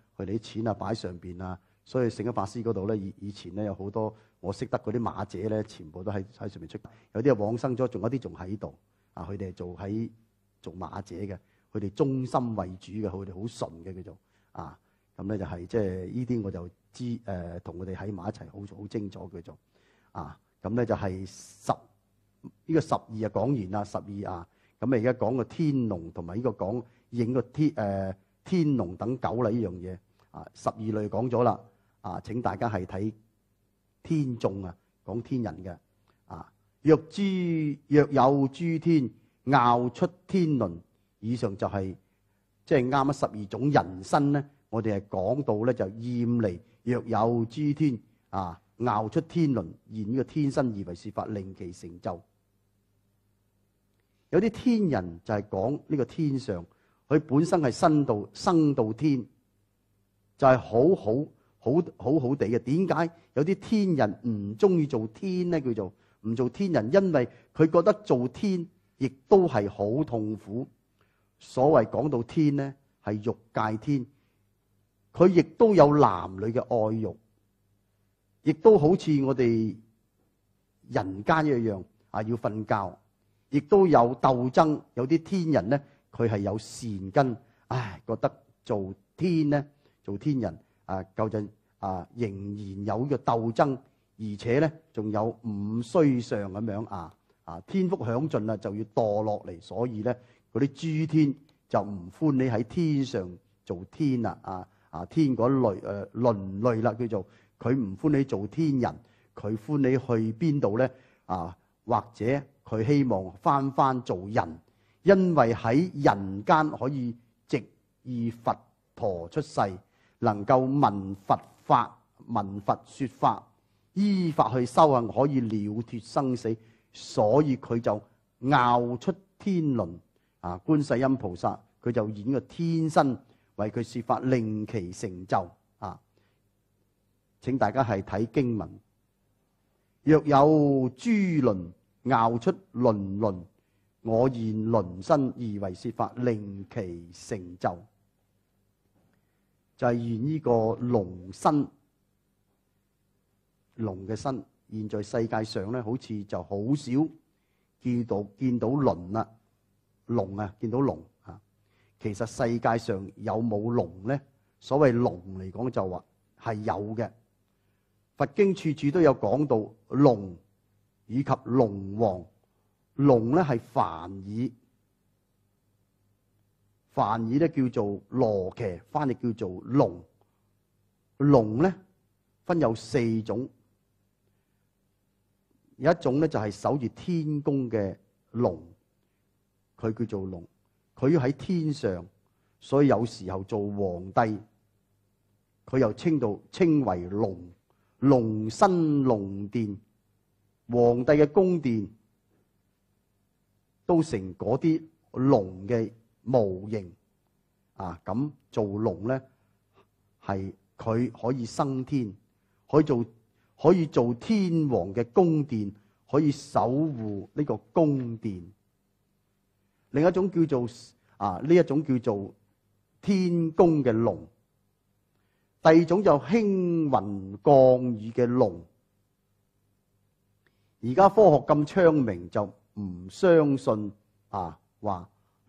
佢哋啲錢啊，擺上邊啊，所以聖經法師嗰度咧，以以前咧有好多我識得嗰啲馬姐咧，全部都喺喺上面出，有啲啊往生咗，仲有啲仲喺度啊，佢哋做喺做馬姐嘅，佢哋忠心為主嘅，佢哋好純嘅叫做啊，咁咧就係即係呢啲我就知誒，同佢哋喺埋一齊，好好清楚叫做啊，咁咧就係十呢個十二啊講完啦，十二啊，咁啊而家講個天龍同埋呢個講影個天誒天龍等狗啦呢樣嘢。啊，十二类讲咗啦，啊，请大家系睇天众啊，讲天人嘅啊，若诸若有诸天，拗出天伦，以上就系即系啱啱十二种人生咧，我哋系讲到咧就厌离若有诸天啊，拗出天伦，现呢个天生而为说法，令其成就。有啲天人就系讲呢个天上，佢本身系生到生到天。就係好好好好好地嘅。點解有啲天人唔中意做天咧？叫做唔做天人，因為佢覺得做天亦都係好痛苦。所謂講到天咧，係欲界天，佢亦都有男女嘅愛欲，亦都好似我哋人間一樣啊，要瞓覺，亦都有鬥爭。有啲天人咧，佢係有善根，唉，覺得做天咧。做天人啊，究竟啊仍然有呢个斗争，而且咧仲有五衰上咁样啊啊，天福享尽啦就要堕落嚟，所以咧嗰啲诸天就唔欢你喺天上做天啦啊啊天嗰类诶伦类啦，叫做佢唔欢你做天人，佢欢你去边度咧啊？或者佢希望翻翻做人，因为喺人间可以直意佛陀出世。能夠聞佛法、聞佛説法，依法去修行，可以了脱生死。所以佢就拗出天輪啊！觀世音菩薩佢就演個天身為佢説法，令其成就啊！請大家係睇經文，若有諸輪拗出輪輪，我現輪身而為説法，令其成就。就係現呢個龍身，龍嘅身，現在世界上咧好似就好少見到见到龍啦，龍啊，見到龍啊，其實世界上有冇龍咧？所謂龍嚟講就話係有嘅，佛經處處都有講到龍以及龍王，龍咧係凡爾。梵語咧叫做羅騎，翻译叫做龍。龍咧分有四種，有一種咧就係守住天宮嘅龍，佢叫做龍。佢喺天上，所以有時候做皇帝，佢又称到稱為龍。龍身龍殿，皇帝嘅宮殿都成嗰啲龍嘅。模型啊，咁做龙咧，系佢可以升天，可以做，可以做天王嘅宫殿，可以守护呢个宫殿。另一种叫做啊，呢一种叫做天宫嘅龙。第二种就兴云降雨嘅龙。而家科学咁昌明，就唔相信啊话。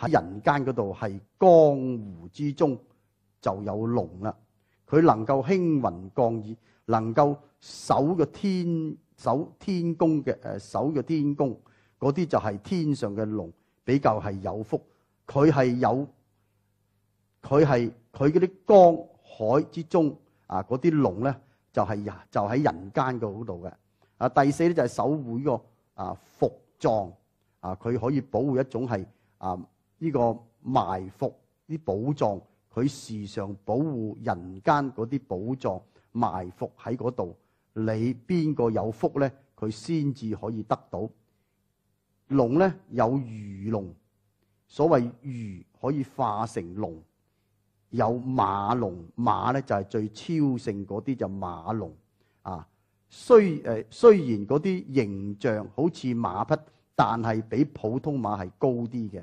喺人间嗰度系江湖之中就有龙啦，佢能够兴云降雨，能够守个天守天宫嘅诶，守个天宫嗰啲就系天上嘅龙，比较系有福。佢系有，佢系佢嗰啲江海之中啊，嗰啲龙咧就系就喺人间嘅嗰度嘅。啊，第四咧就系守护个啊服藏啊，佢可以保护一种系啊。呢個埋伏啲寶藏，佢時常保護人間嗰啲寶藏埋伏喺嗰度。你邊個有福咧？佢先至可以得到龍咧，有魚龍，所謂魚可以化成龍，有馬龍。馬咧就係最超勝嗰啲就馬龍啊。雖誒雖然嗰啲形象好似馬匹，但係比普通馬係高啲嘅。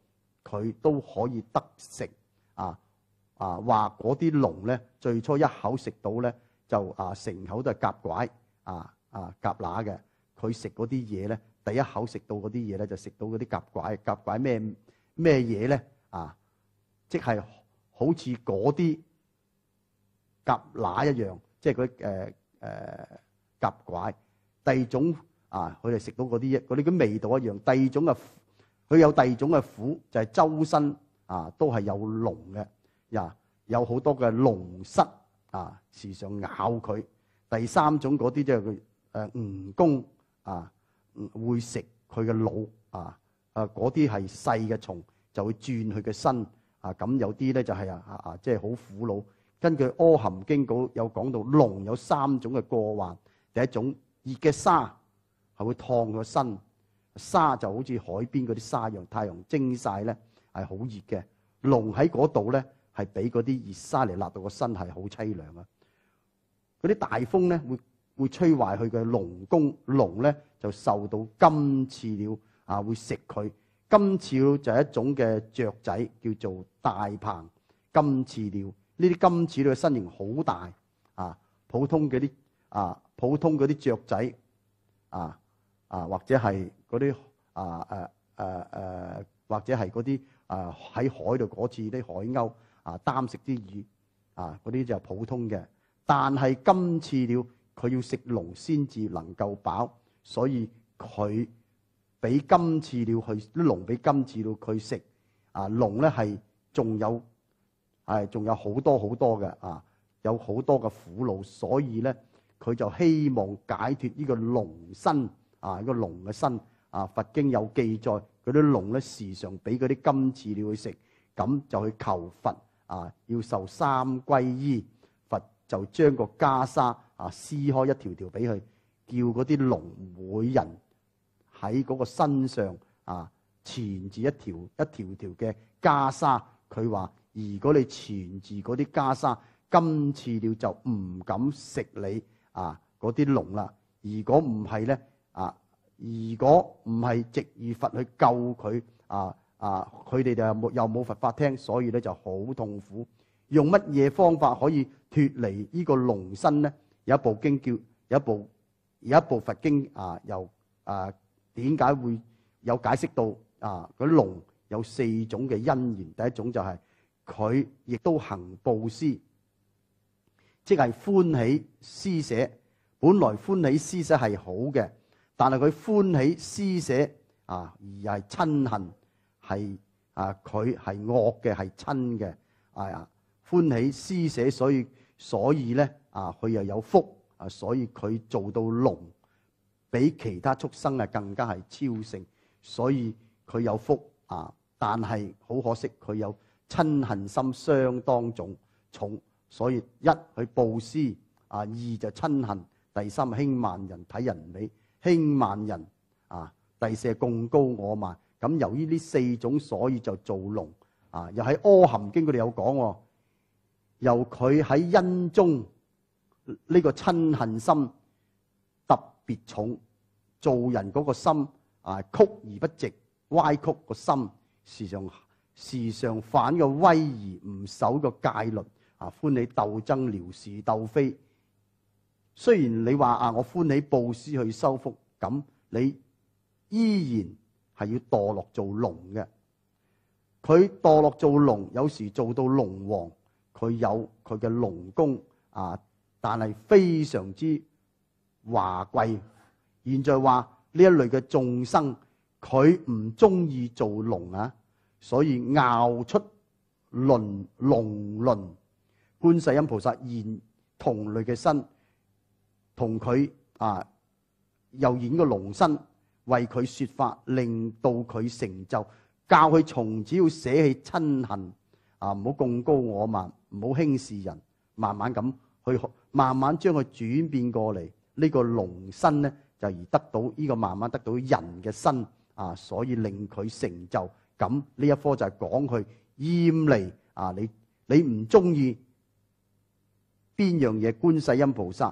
佢都可以得食啊啊！話嗰啲龍咧，最初一口食到咧就啊，成口都係夾拐啊啊，甲乸嘅。佢食嗰啲嘢咧，第一口食到嗰啲嘢咧，就食到嗰啲夾拐。夾拐咩咩嘢咧？啊，即係好似嗰啲夾乸一樣，即係佢誒誒甲拐。第二種啊，佢就食到嗰啲嘢，嗰啲嘅味道一樣。第二種啊。佢有第二種嘅苦，就係周身啊都係有龍嘅，呀有好多嘅龍蝨啊時常咬佢。第三種嗰啲就係誒蜈蚣啊，會食佢嘅腦啊。啊嗰啲係細嘅蟲，就會轉佢嘅身啊。咁有啲咧就係啊啊啊，即係好苦惱。根據《柯含經》稿有講到龍有三種嘅過患，第一種熱嘅沙係會燙個身。沙就好似海邊嗰啲沙样，太陽蒸晒咧，係好熱嘅。龍喺嗰度咧，係俾嗰啲熱沙嚟辣到個身系好淒涼啊！嗰啲大風咧，會会吹壞佢嘅龍宫，龍咧就受到金翅鳥啊，會食佢。金翅鳥就系一種嘅雀仔，叫做大鹏金翅鳥。呢啲金翅鳥嘅身形好大啊，普通啲啊，普通嗰啲雀仔啊。啊，或者係嗰啲啊誒誒誒，或者係嗰啲啊喺海度嗰次啲海鷗啊，擔食啲魚啊，嗰啲就普通嘅。但係今次料，佢要食龍先至能夠飽，所以佢俾今次料去啲龍俾今次鳥佢食。啊，龍咧係仲有係仲有好多好多嘅啊，有好多嘅苦惱，所以咧佢就希望解脱呢個龍身。啊！一龙嘅身啊，佛经有记载，佢啲龙咧时常俾嗰啲金翅鸟去食，咁就去求佛啊，要受三皈依。佛就将个袈裟啊撕开一条条俾佢，叫嗰啲龙每人喺嗰个身上啊缠住一条一条条嘅袈裟。佢话如果你缠住嗰啲袈裟，金翅鸟就唔敢食你啊！嗰啲龙啦，如果唔系咧。如果唔系直遇佛去救佢啊啊，佢哋就冇又冇佛法听，所以咧就好痛苦。用乜嘢方法可以脱离呢个龙身咧？有一部经叫有一部有一部佛经啊，又啊，点解会有解释到啊？个龙有四种嘅因缘，第一种就系佢亦都行布施，即系欢喜施舍。本来欢喜施舍系好嘅。但系佢歡喜施捨啊，而係親恨係啊，佢係惡嘅係親嘅啊，歡喜施捨，所以所以咧啊，佢又有福啊，所以佢做到龍比其他畜生啊更加係超聖，所以佢有福啊。但係好可惜，佢有親恨心相當重重，所以一去布施啊，二就親恨，第三輕萬人睇人美。轻慢人啊，第四共高我慢，咁由於呢四種，所以就做龍啊。又喺《柯含經》佢哋有講，由佢喺因中呢個親恨心特別重，做人嗰個心啊曲而不直，歪曲個心，時常时常反個威而唔守個戒律啊，歡你鬥爭、聊事、鬥非。虽然你话啊，我欢喜布施去修福，咁你依然系要堕落做龙嘅。佢堕落做龙，有时做到龙王，佢有佢嘅龙宫啊，但系非常之华贵。现在话呢一类嘅众生，佢唔中意做龙啊，所以拗出轮龙轮，观世音菩萨现同类嘅身。同佢啊，又演個龍身，為佢说法，令到佢成就，教佢從此要舍棄親恨，啊唔好共高我慢，唔好輕視人，慢慢咁去，慢慢將佢轉變過嚟。呢個龍身咧就而得到呢個慢慢得到人嘅身啊，所以令佢成就。咁呢一科就係講佢厌離啊，你你唔中意邊樣嘢？觀世音菩薩。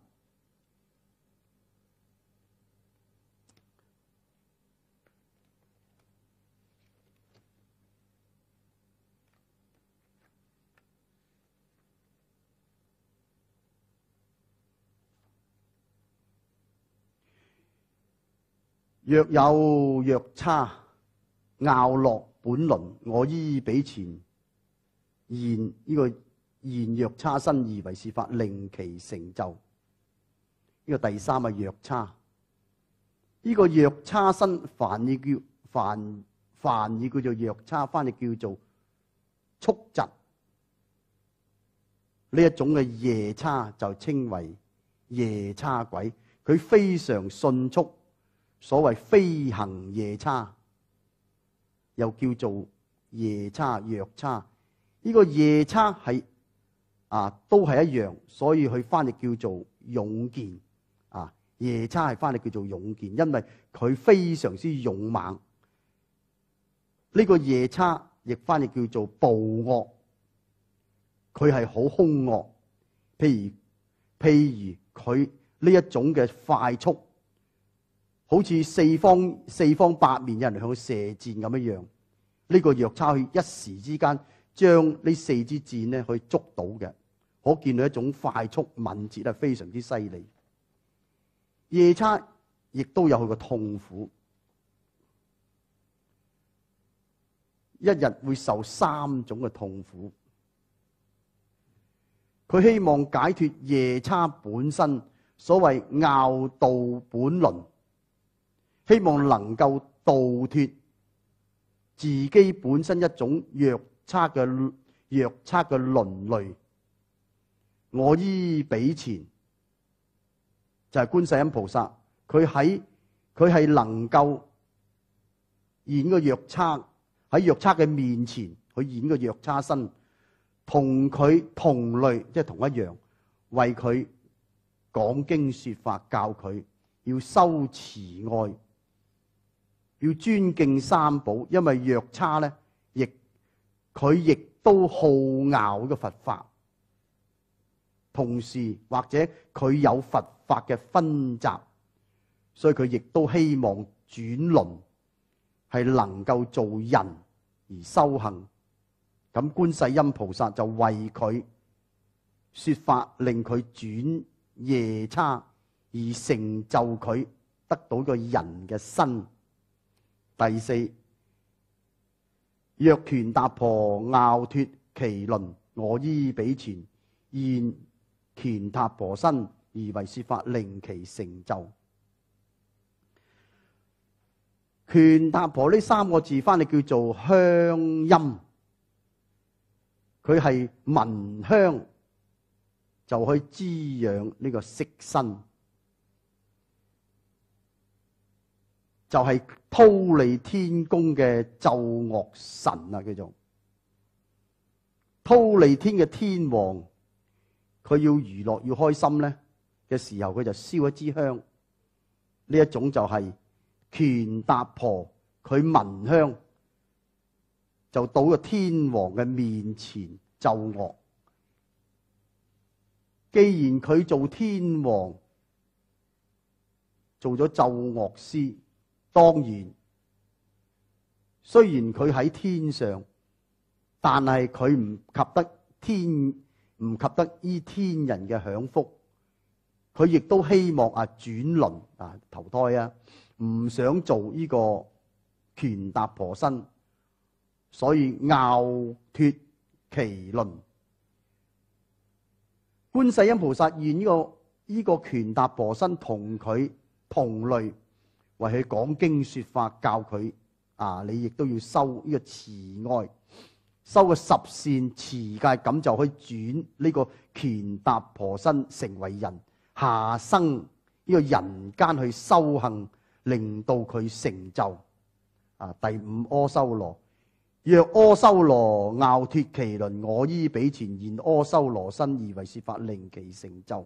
若有若差，拗落本轮，我依比前现呢个现若差身而为事法，令其成就。呢个第三系若差，呢个若差身凡以叫凡凡以叫做若差，反而叫做速疾呢一种嘅夜差就称为夜差鬼，佢非常迅速。所謂飛行夜叉，又叫做夜叉、弱叉。呢個夜叉系啊都係一樣，所以佢翻译叫做勇健啊。夜叉系翻译叫做勇健，因為佢非常之勇猛。呢個夜叉亦翻译叫做暴惡，佢係好凶惡。譬如譬如佢呢一種嘅快速。好似四方四方八面有人向佢射箭咁一样，呢个夜叉去一时之间将呢四支箭咧去捉到嘅，可见到一种快速敏捷啊，非常之犀利。夜叉亦都有佢个痛苦，一日会受三种嘅痛苦。佢希望解脱夜叉本身所谓拗道本轮。希望能够倒脱自己本身一种弱差嘅弱差嘅伦类，我依比前就系观世音菩萨，佢喺佢系能够演个弱差喺弱差嘅面前去演个弱差身，同佢同类即系同一样，为佢讲经说法，教佢要修慈爱。要尊敬三宝，因為夜叉咧，亦佢亦都好拗嘅佛法。同時或者佢有佛法嘅分集，所以佢亦都希望轉輪係能夠做人而修行。咁觀世音菩薩就為佢说法，令佢轉夜叉而成就佢得到個人嘅身。第四，若权踏婆拗脱其轮，我依彼前现拳踏婆身而为说法，令其成就。拳踏婆呢三个字，翻嚟叫做香音，佢系闻香就去滋养呢个色身。就系偷利天宫嘅奏乐神啊，叫做偷利天嘅天王，佢要娱乐要开心咧嘅时候，佢就烧一支香。呢一种就系權達婆，佢闻香就到個天王嘅面前奏乐。既然佢做天王，做咗奏乐师。当然，虽然佢喺天上，但系佢唔及得天唔及得依天人嘅享福，佢亦都希望啊转轮啊投胎啊，唔想做呢个权达婆身，所以拗脱其轮观世音菩萨愿呢个依个权达婆身同佢同类。为佢讲经说法，教佢啊，你亦都要修呢个慈爱，修个十善慈戒，咁就可以转呢个乾闼婆身成为人，下生呢个人间去修行，令到佢成就啊。第五阿修罗，若阿修罗拗脱麒麟，我依比前言，阿修罗身而为说法，令其成就。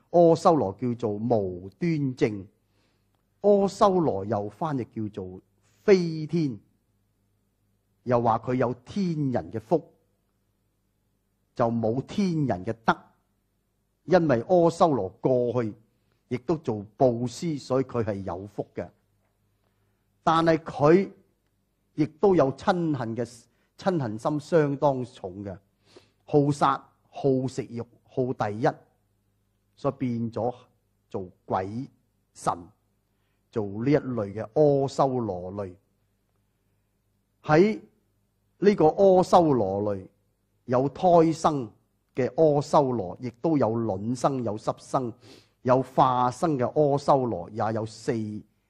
阿修罗叫做无端正，阿修罗又翻译叫做飞天，又话佢有天人嘅福，就冇天人嘅德，因为阿修罗过去亦都做布施，所以佢系有福嘅，但系佢亦都有亲恨嘅亲恨心相当重嘅，好杀、好食肉、好第一。所以變咗做鬼神，做呢一類嘅阿修羅類喺呢個阿修羅類有胎生嘅阿修羅，亦都有卵生、有濕生、有化生嘅阿修羅，也有四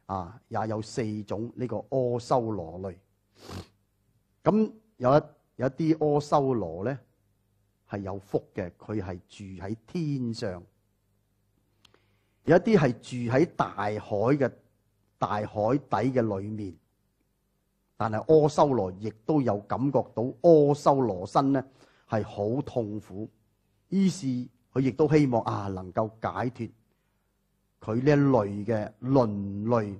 啊，也有四種呢個阿修羅類。咁有一有一啲阿修羅咧係有福嘅，佢係住喺天上。有一啲系住喺大海嘅大海底嘅里面，但系阿修罗亦都有感觉到阿修罗身呢系好痛苦，于是佢亦都希望啊能够解脱佢呢类嘅轮类。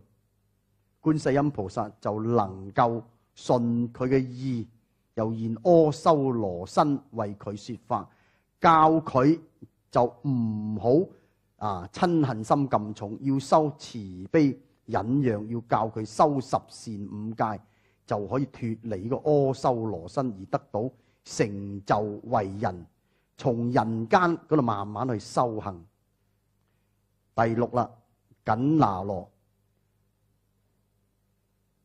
观世音菩萨就能够顺佢嘅意，又现阿修罗身为佢说法，教佢就唔好。啊，嗔恨心咁重，要修慈悲忍让，要教佢修十善五戒，就可以脱离个阿修罗身而得到成就为人，从人间嗰度慢慢去修行。第六啦，紧拿罗，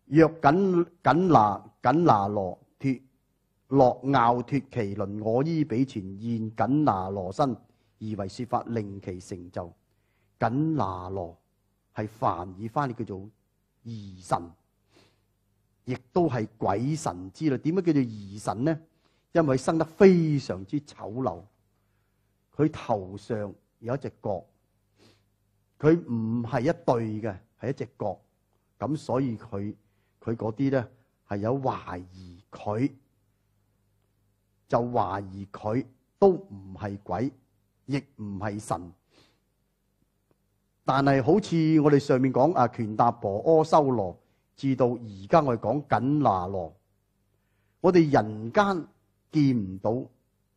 若紧紧拿紧拿罗脱，落拗脱其轮，我依彼前现紧拿罗身。而为说法，令其成就。紧拿罗系凡以翻，叫做疑神，亦都系鬼神之类。点解叫做疑神呢？因为生得非常之丑陋，佢头上有一只角，佢唔系一对嘅，系一只角。咁所以佢佢嗰啲咧系有怀疑佢，就怀疑佢都唔系鬼。亦唔系神，但系好似我哋上面讲啊，权达婆、阿修罗，至到而家我哋讲紧拿罗，我哋人间见唔到，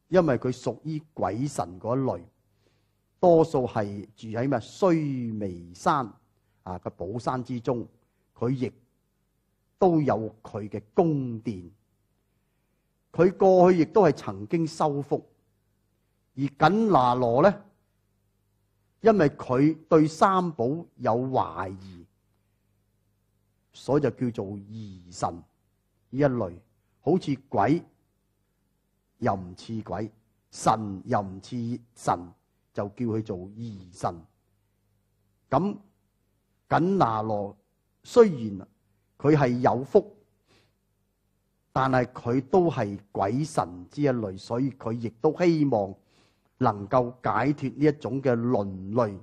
因为佢属于鬼神嗰一类，多数系住喺咩须弥山啊个宝山之中，佢亦都有佢嘅宫殿，佢过去亦都系曾经修复。而紧拿罗咧，因为佢对三宝有怀疑，所以就叫做疑神呢一类，好似鬼又唔似鬼，神又唔似神，就叫佢做疑神。咁紧拿罗虽然佢系有福，但系佢都系鬼神之一类，所以佢亦都希望。能够解脱呢一种嘅伦类，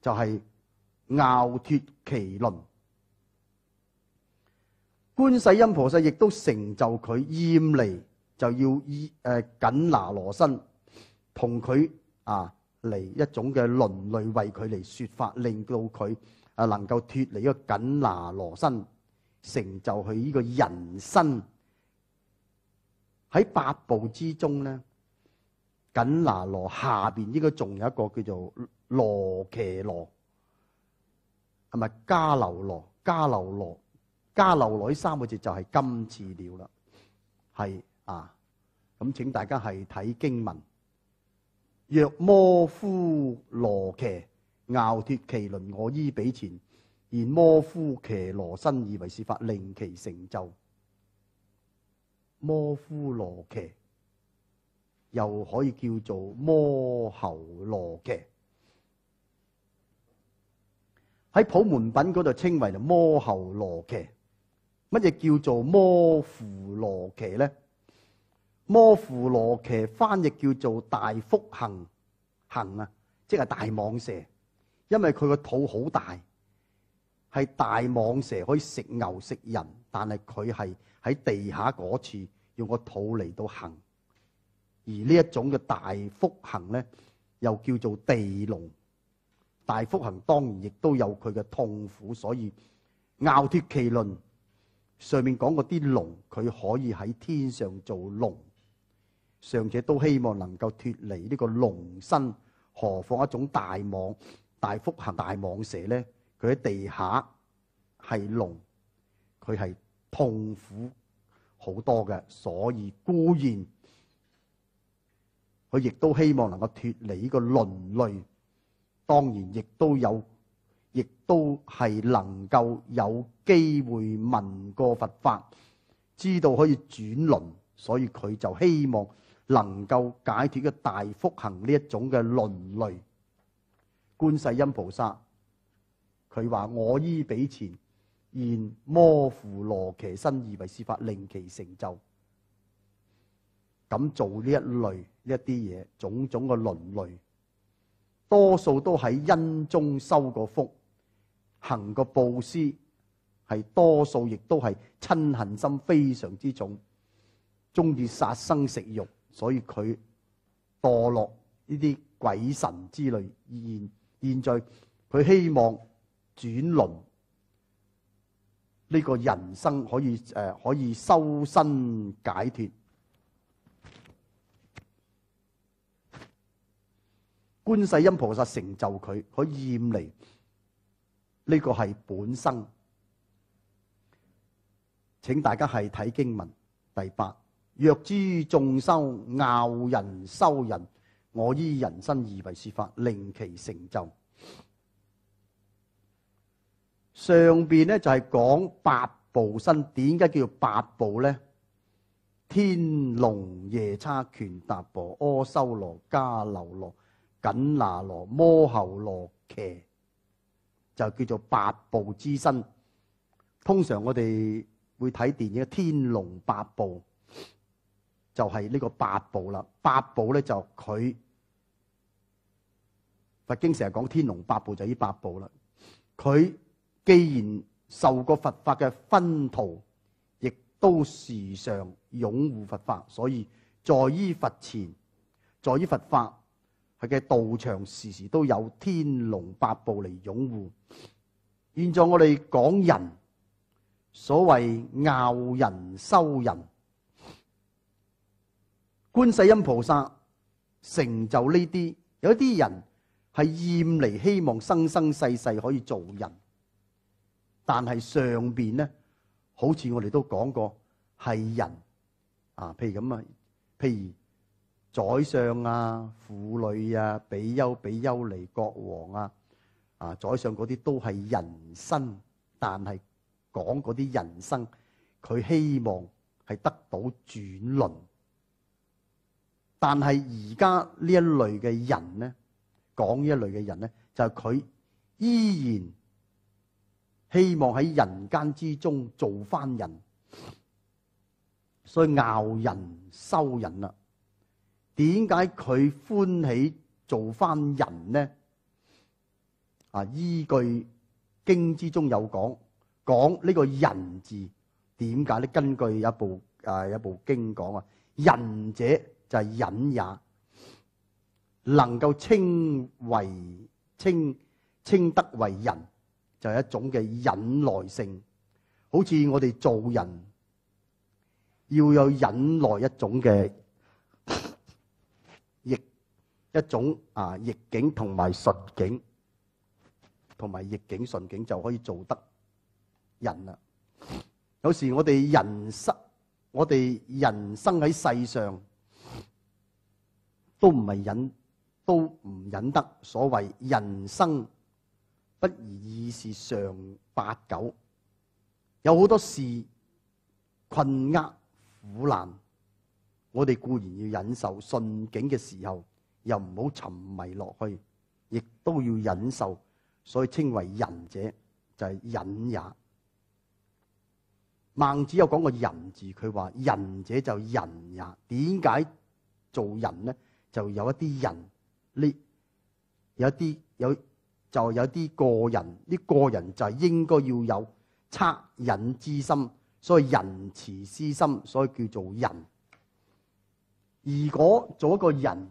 就系拗脱其轮。观世音菩萨亦都成就佢，厌离就要依诶紧拿罗身，同佢啊嚟一种嘅伦类为佢嚟说法，令到佢啊能够脱离一个紧拿罗身，成就佢呢个人生。喺八部之中咧。紧拿罗下边應該仲有一个叫做罗骑罗，系咪加流罗、加流罗、加流呢三个字就系金字鸟啦，系啊，咁请大家系睇经文，若摩夫罗骑拗脱其麟，我依比前；而摩夫骑罗身以为是法，令其成就。摩夫罗骑。又可以叫做魔猴罗嘅，喺普门品嗰度称为魔猴罗骑。乜嘢叫做魔符罗骑咧？魔符罗骑翻译叫做大福行行啊，即系大蟒蛇。因为佢个肚好大，系大蟒蛇可以食牛食人，但系佢系喺地下嗰处用个肚嚟到行。而呢一種嘅大福行咧，又叫做地龍。大福行當然亦都有佢嘅痛苦，所以拗脱其論上面講嗰啲龍，佢可以喺天上做龍。上者都希望能夠脱離呢個龍身，何況一種大蟒、大福行、大蟒蛇咧？佢喺地下係龍，佢係痛苦好多嘅，所以固然。佢亦都希望能夠脱離呢個輪累，當然亦都有，亦都係能夠有機會聞過佛法，知道可以轉輪，所以佢就希望能夠解脱嘅大福行呢一種嘅輪累。觀世音菩薩，佢話：我依比前，現摩扶羅伽身而為司法，令其成就。咁做呢一類。一啲嘢，種種嘅伦类，多數都喺因中收個福，行個布施，係多數亦都係親恨心非常之重，中意殺生食肉，所以佢堕落呢啲鬼神之類。現現在佢希望轉輪呢個人生可以誒可以修身解脱。观世音菩萨成就佢，可以验嚟，呢个系本生。请大家系睇经文第八，若知众修拗人修人，我依人生二为说法，令其成就。上边呢就系讲八部身，点解叫做八部呢？天龙夜叉拳达婆阿修罗加流罗。紧拿罗摩猴罗骑就叫做八部之身。通常我哋会睇电影《天龙八部》，就系呢个八部啦。八部咧就佢佛经成日讲《天龙八部》就呢八部啦。佢既然受过佛法嘅熏陶，亦都时常拥护佛法，所以在于佛前，在于佛法。佢嘅道场，时时都有天龙八部嚟拥护。现在我哋讲人，所谓拗人收人，观世音菩萨成就呢啲，有啲人系厌嚟希望生生世世可以做人，但系上边呢，好似我哋都讲过系人啊，譬如咁啊，譬如。宰相啊、妇女啊、比丘、比丘尼、国王啊、啊，宰相嗰啲都系人生，但系讲嗰啲人生，佢希望系得到转轮。但系而家呢一类嘅人呢，讲呢一类嘅人呢，就佢依然希望喺人间之中做翻人，所以咬人收人啦。点解佢欢喜做翻人呢？啊，依据经之中有讲，讲呢个“人”字点解呢？根据一部诶一部经讲啊，“仁者就系忍也”，能够称为称称得为人，就系一种嘅忍耐性。好似我哋做人要有忍耐一种嘅。一種啊逆境同埋順境，同埋逆境順境就可以做得人啦。有時我哋人生，我哋人生喺世上都唔系忍，都唔忍得。所謂人生不如意事常八九，有好多事困厄苦難，我哋固然要忍受順境嘅時候。又唔好沉迷落去，亦都要忍受。所以稱為仁者就係忍也。孟子有講過仁字，佢話仁者就仁也。點解做人咧？就有一啲人呢？有一啲有就有啲個人呢？個人就應該要有恻隐之心，所以仁慈之心，所以叫做仁。如果做一個人。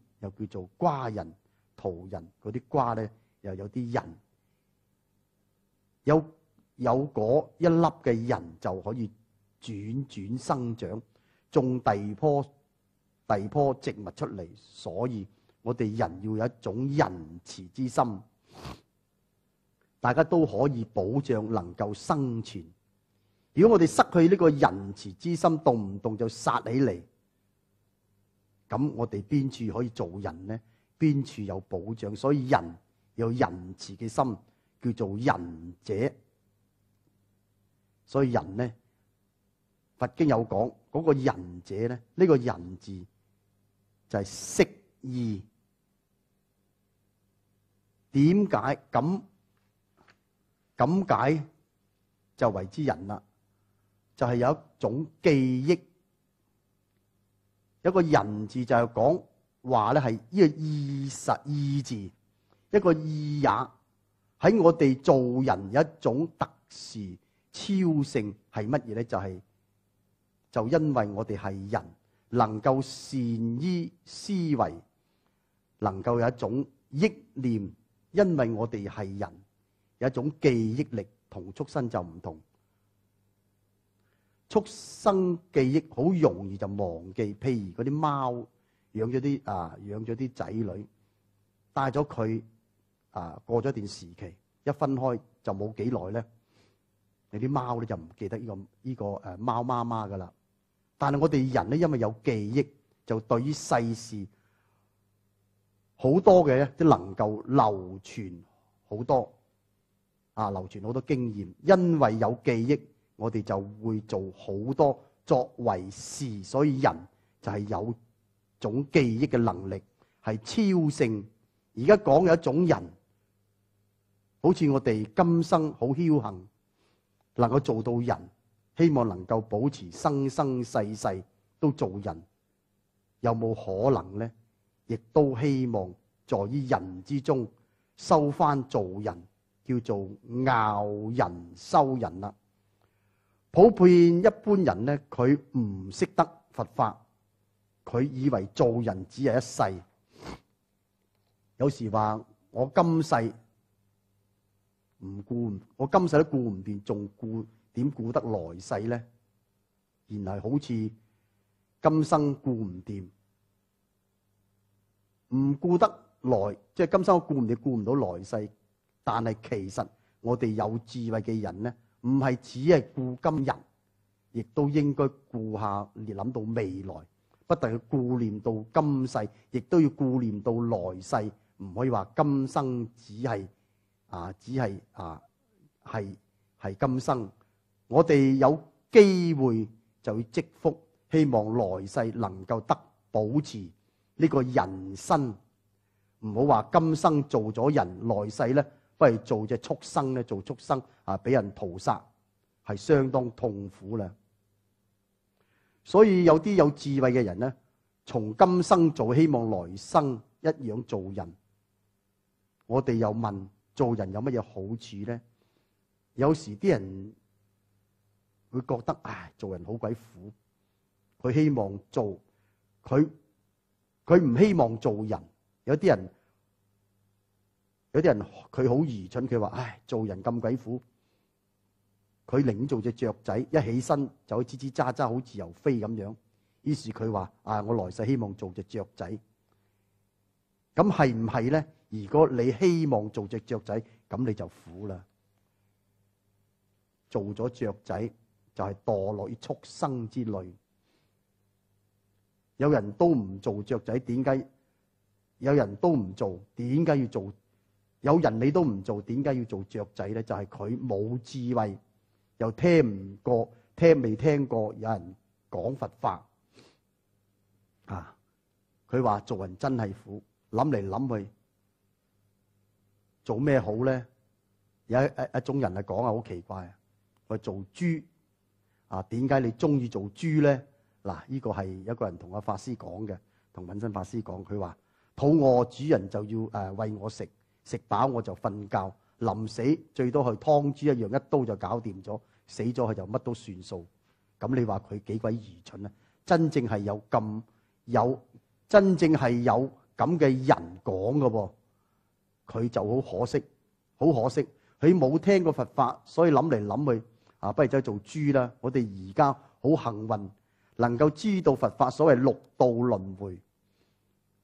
又叫做瓜人、桃人嗰啲瓜咧，又有啲人，有有果一粒嘅人就可以转转生长，种第棵第棵植物出嚟。所以，我哋人要有一种仁慈之心，大家都可以保障能够生存。如果我哋失去呢个仁慈之心，动唔动就杀起嚟。咁我哋邊處可以做人呢？邊處有保障？所以人有仁慈嘅心，叫做仁者。所以人呢？佛經有講嗰個仁者呢？呢個仁字就係適意。點解咁咁解就為之人啦？就係有一種記憶。有個人字就係講話咧，係呢個意实意字，一個意也喺我哋做人有一種特殊超性係乜嘢咧？就係就因為我哋係人，能夠善于思維，能夠有一種憶念，因為我哋係人有一種記憶力，同畜生就唔同。畜生記憶好容易就忘記，譬如嗰啲貓養咗啲啊，養咗啲仔女，帶咗佢啊，過咗一段時期一分開就冇幾耐咧，你啲貓咧就唔記得呢個依個誒貓媽媽噶啦。但係我哋人咧，因為有記憶，就對於世事好多嘅咧，都能夠流傳好多啊，流傳好多經驗，因為有記憶。我哋就會做好多作為事，所以人就係有種記憶嘅能力係超性。而家講有一種人，好似我哋今生好侥幸，能夠做到人，希望能夠保持生生世世都做人，有冇可能咧？亦都希望在於人之中收翻做人，叫做傲人收人啦。普遍一般人咧，佢唔识得佛法，佢以为做人只系一世。有时话我今世唔顾，我今世都顾唔掂，仲顾点顾得来世咧？然系好似今生顾唔掂，唔顾得来，即系今生顾唔掂，顾唔到来世。但系其实我哋有智慧嘅人咧。唔係只係顧今日，亦都應該顧下諗到未來。不但要顧念到今世，亦都要顧念到來世。唔可以話今生只係啊，只系啊，系系今生。我哋有機會就要積福，希望來世能夠得保持呢個人生。唔好話今生做咗人，來世咧。不如做只畜生咧，做畜生啊，俾人屠杀系相当痛苦啦。所以有啲有智慧嘅人咧，从今生做，希望来生一样做人。我哋又问做人有乜嘢好处咧？有时啲人会觉得唉，做人好鬼苦。佢希望做，佢佢唔希望做人。有啲人。有啲人佢好愚蠢，佢话唉做人咁鬼苦，佢宁做只雀仔，一起身就可吱吱喳喳好自由飞咁样。于是佢话啊，我来世希望做只雀仔。咁系唔系咧？如果你希望做只雀仔，咁你就苦啦。做咗雀仔就系堕落于畜生之类。有人都唔做雀仔，点解？有人都唔做，点解要做？有人你都唔做，點解要做雀仔咧？就係佢冇智慧，又聽唔過，聽未聽過有人講佛法啊？佢話做人真係苦，諗嚟諗去，做咩好咧？有一一一種人啊，講啊好奇怪啊！佢做豬啊，點解你中意做豬咧？嗱，呢個係一個人同阿法師講嘅，同敏生法師講，佢話：肚餓，主人就要诶餵我食。食飽我就瞓覺，臨死最多係湯豬一樣，一刀就搞掂咗，死咗佢就乜都算數。咁你話佢幾鬼愚蠢啊？真正係有咁有真正係有咁嘅人講嘅喎，佢就好可惜，好可惜，佢冇聽過佛法，所以諗嚟諗去啊，不如走去做豬啦。我哋而家好幸運，能夠知道佛法所謂六道輪迴。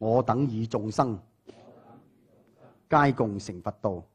我等以众生，皆共成佛道。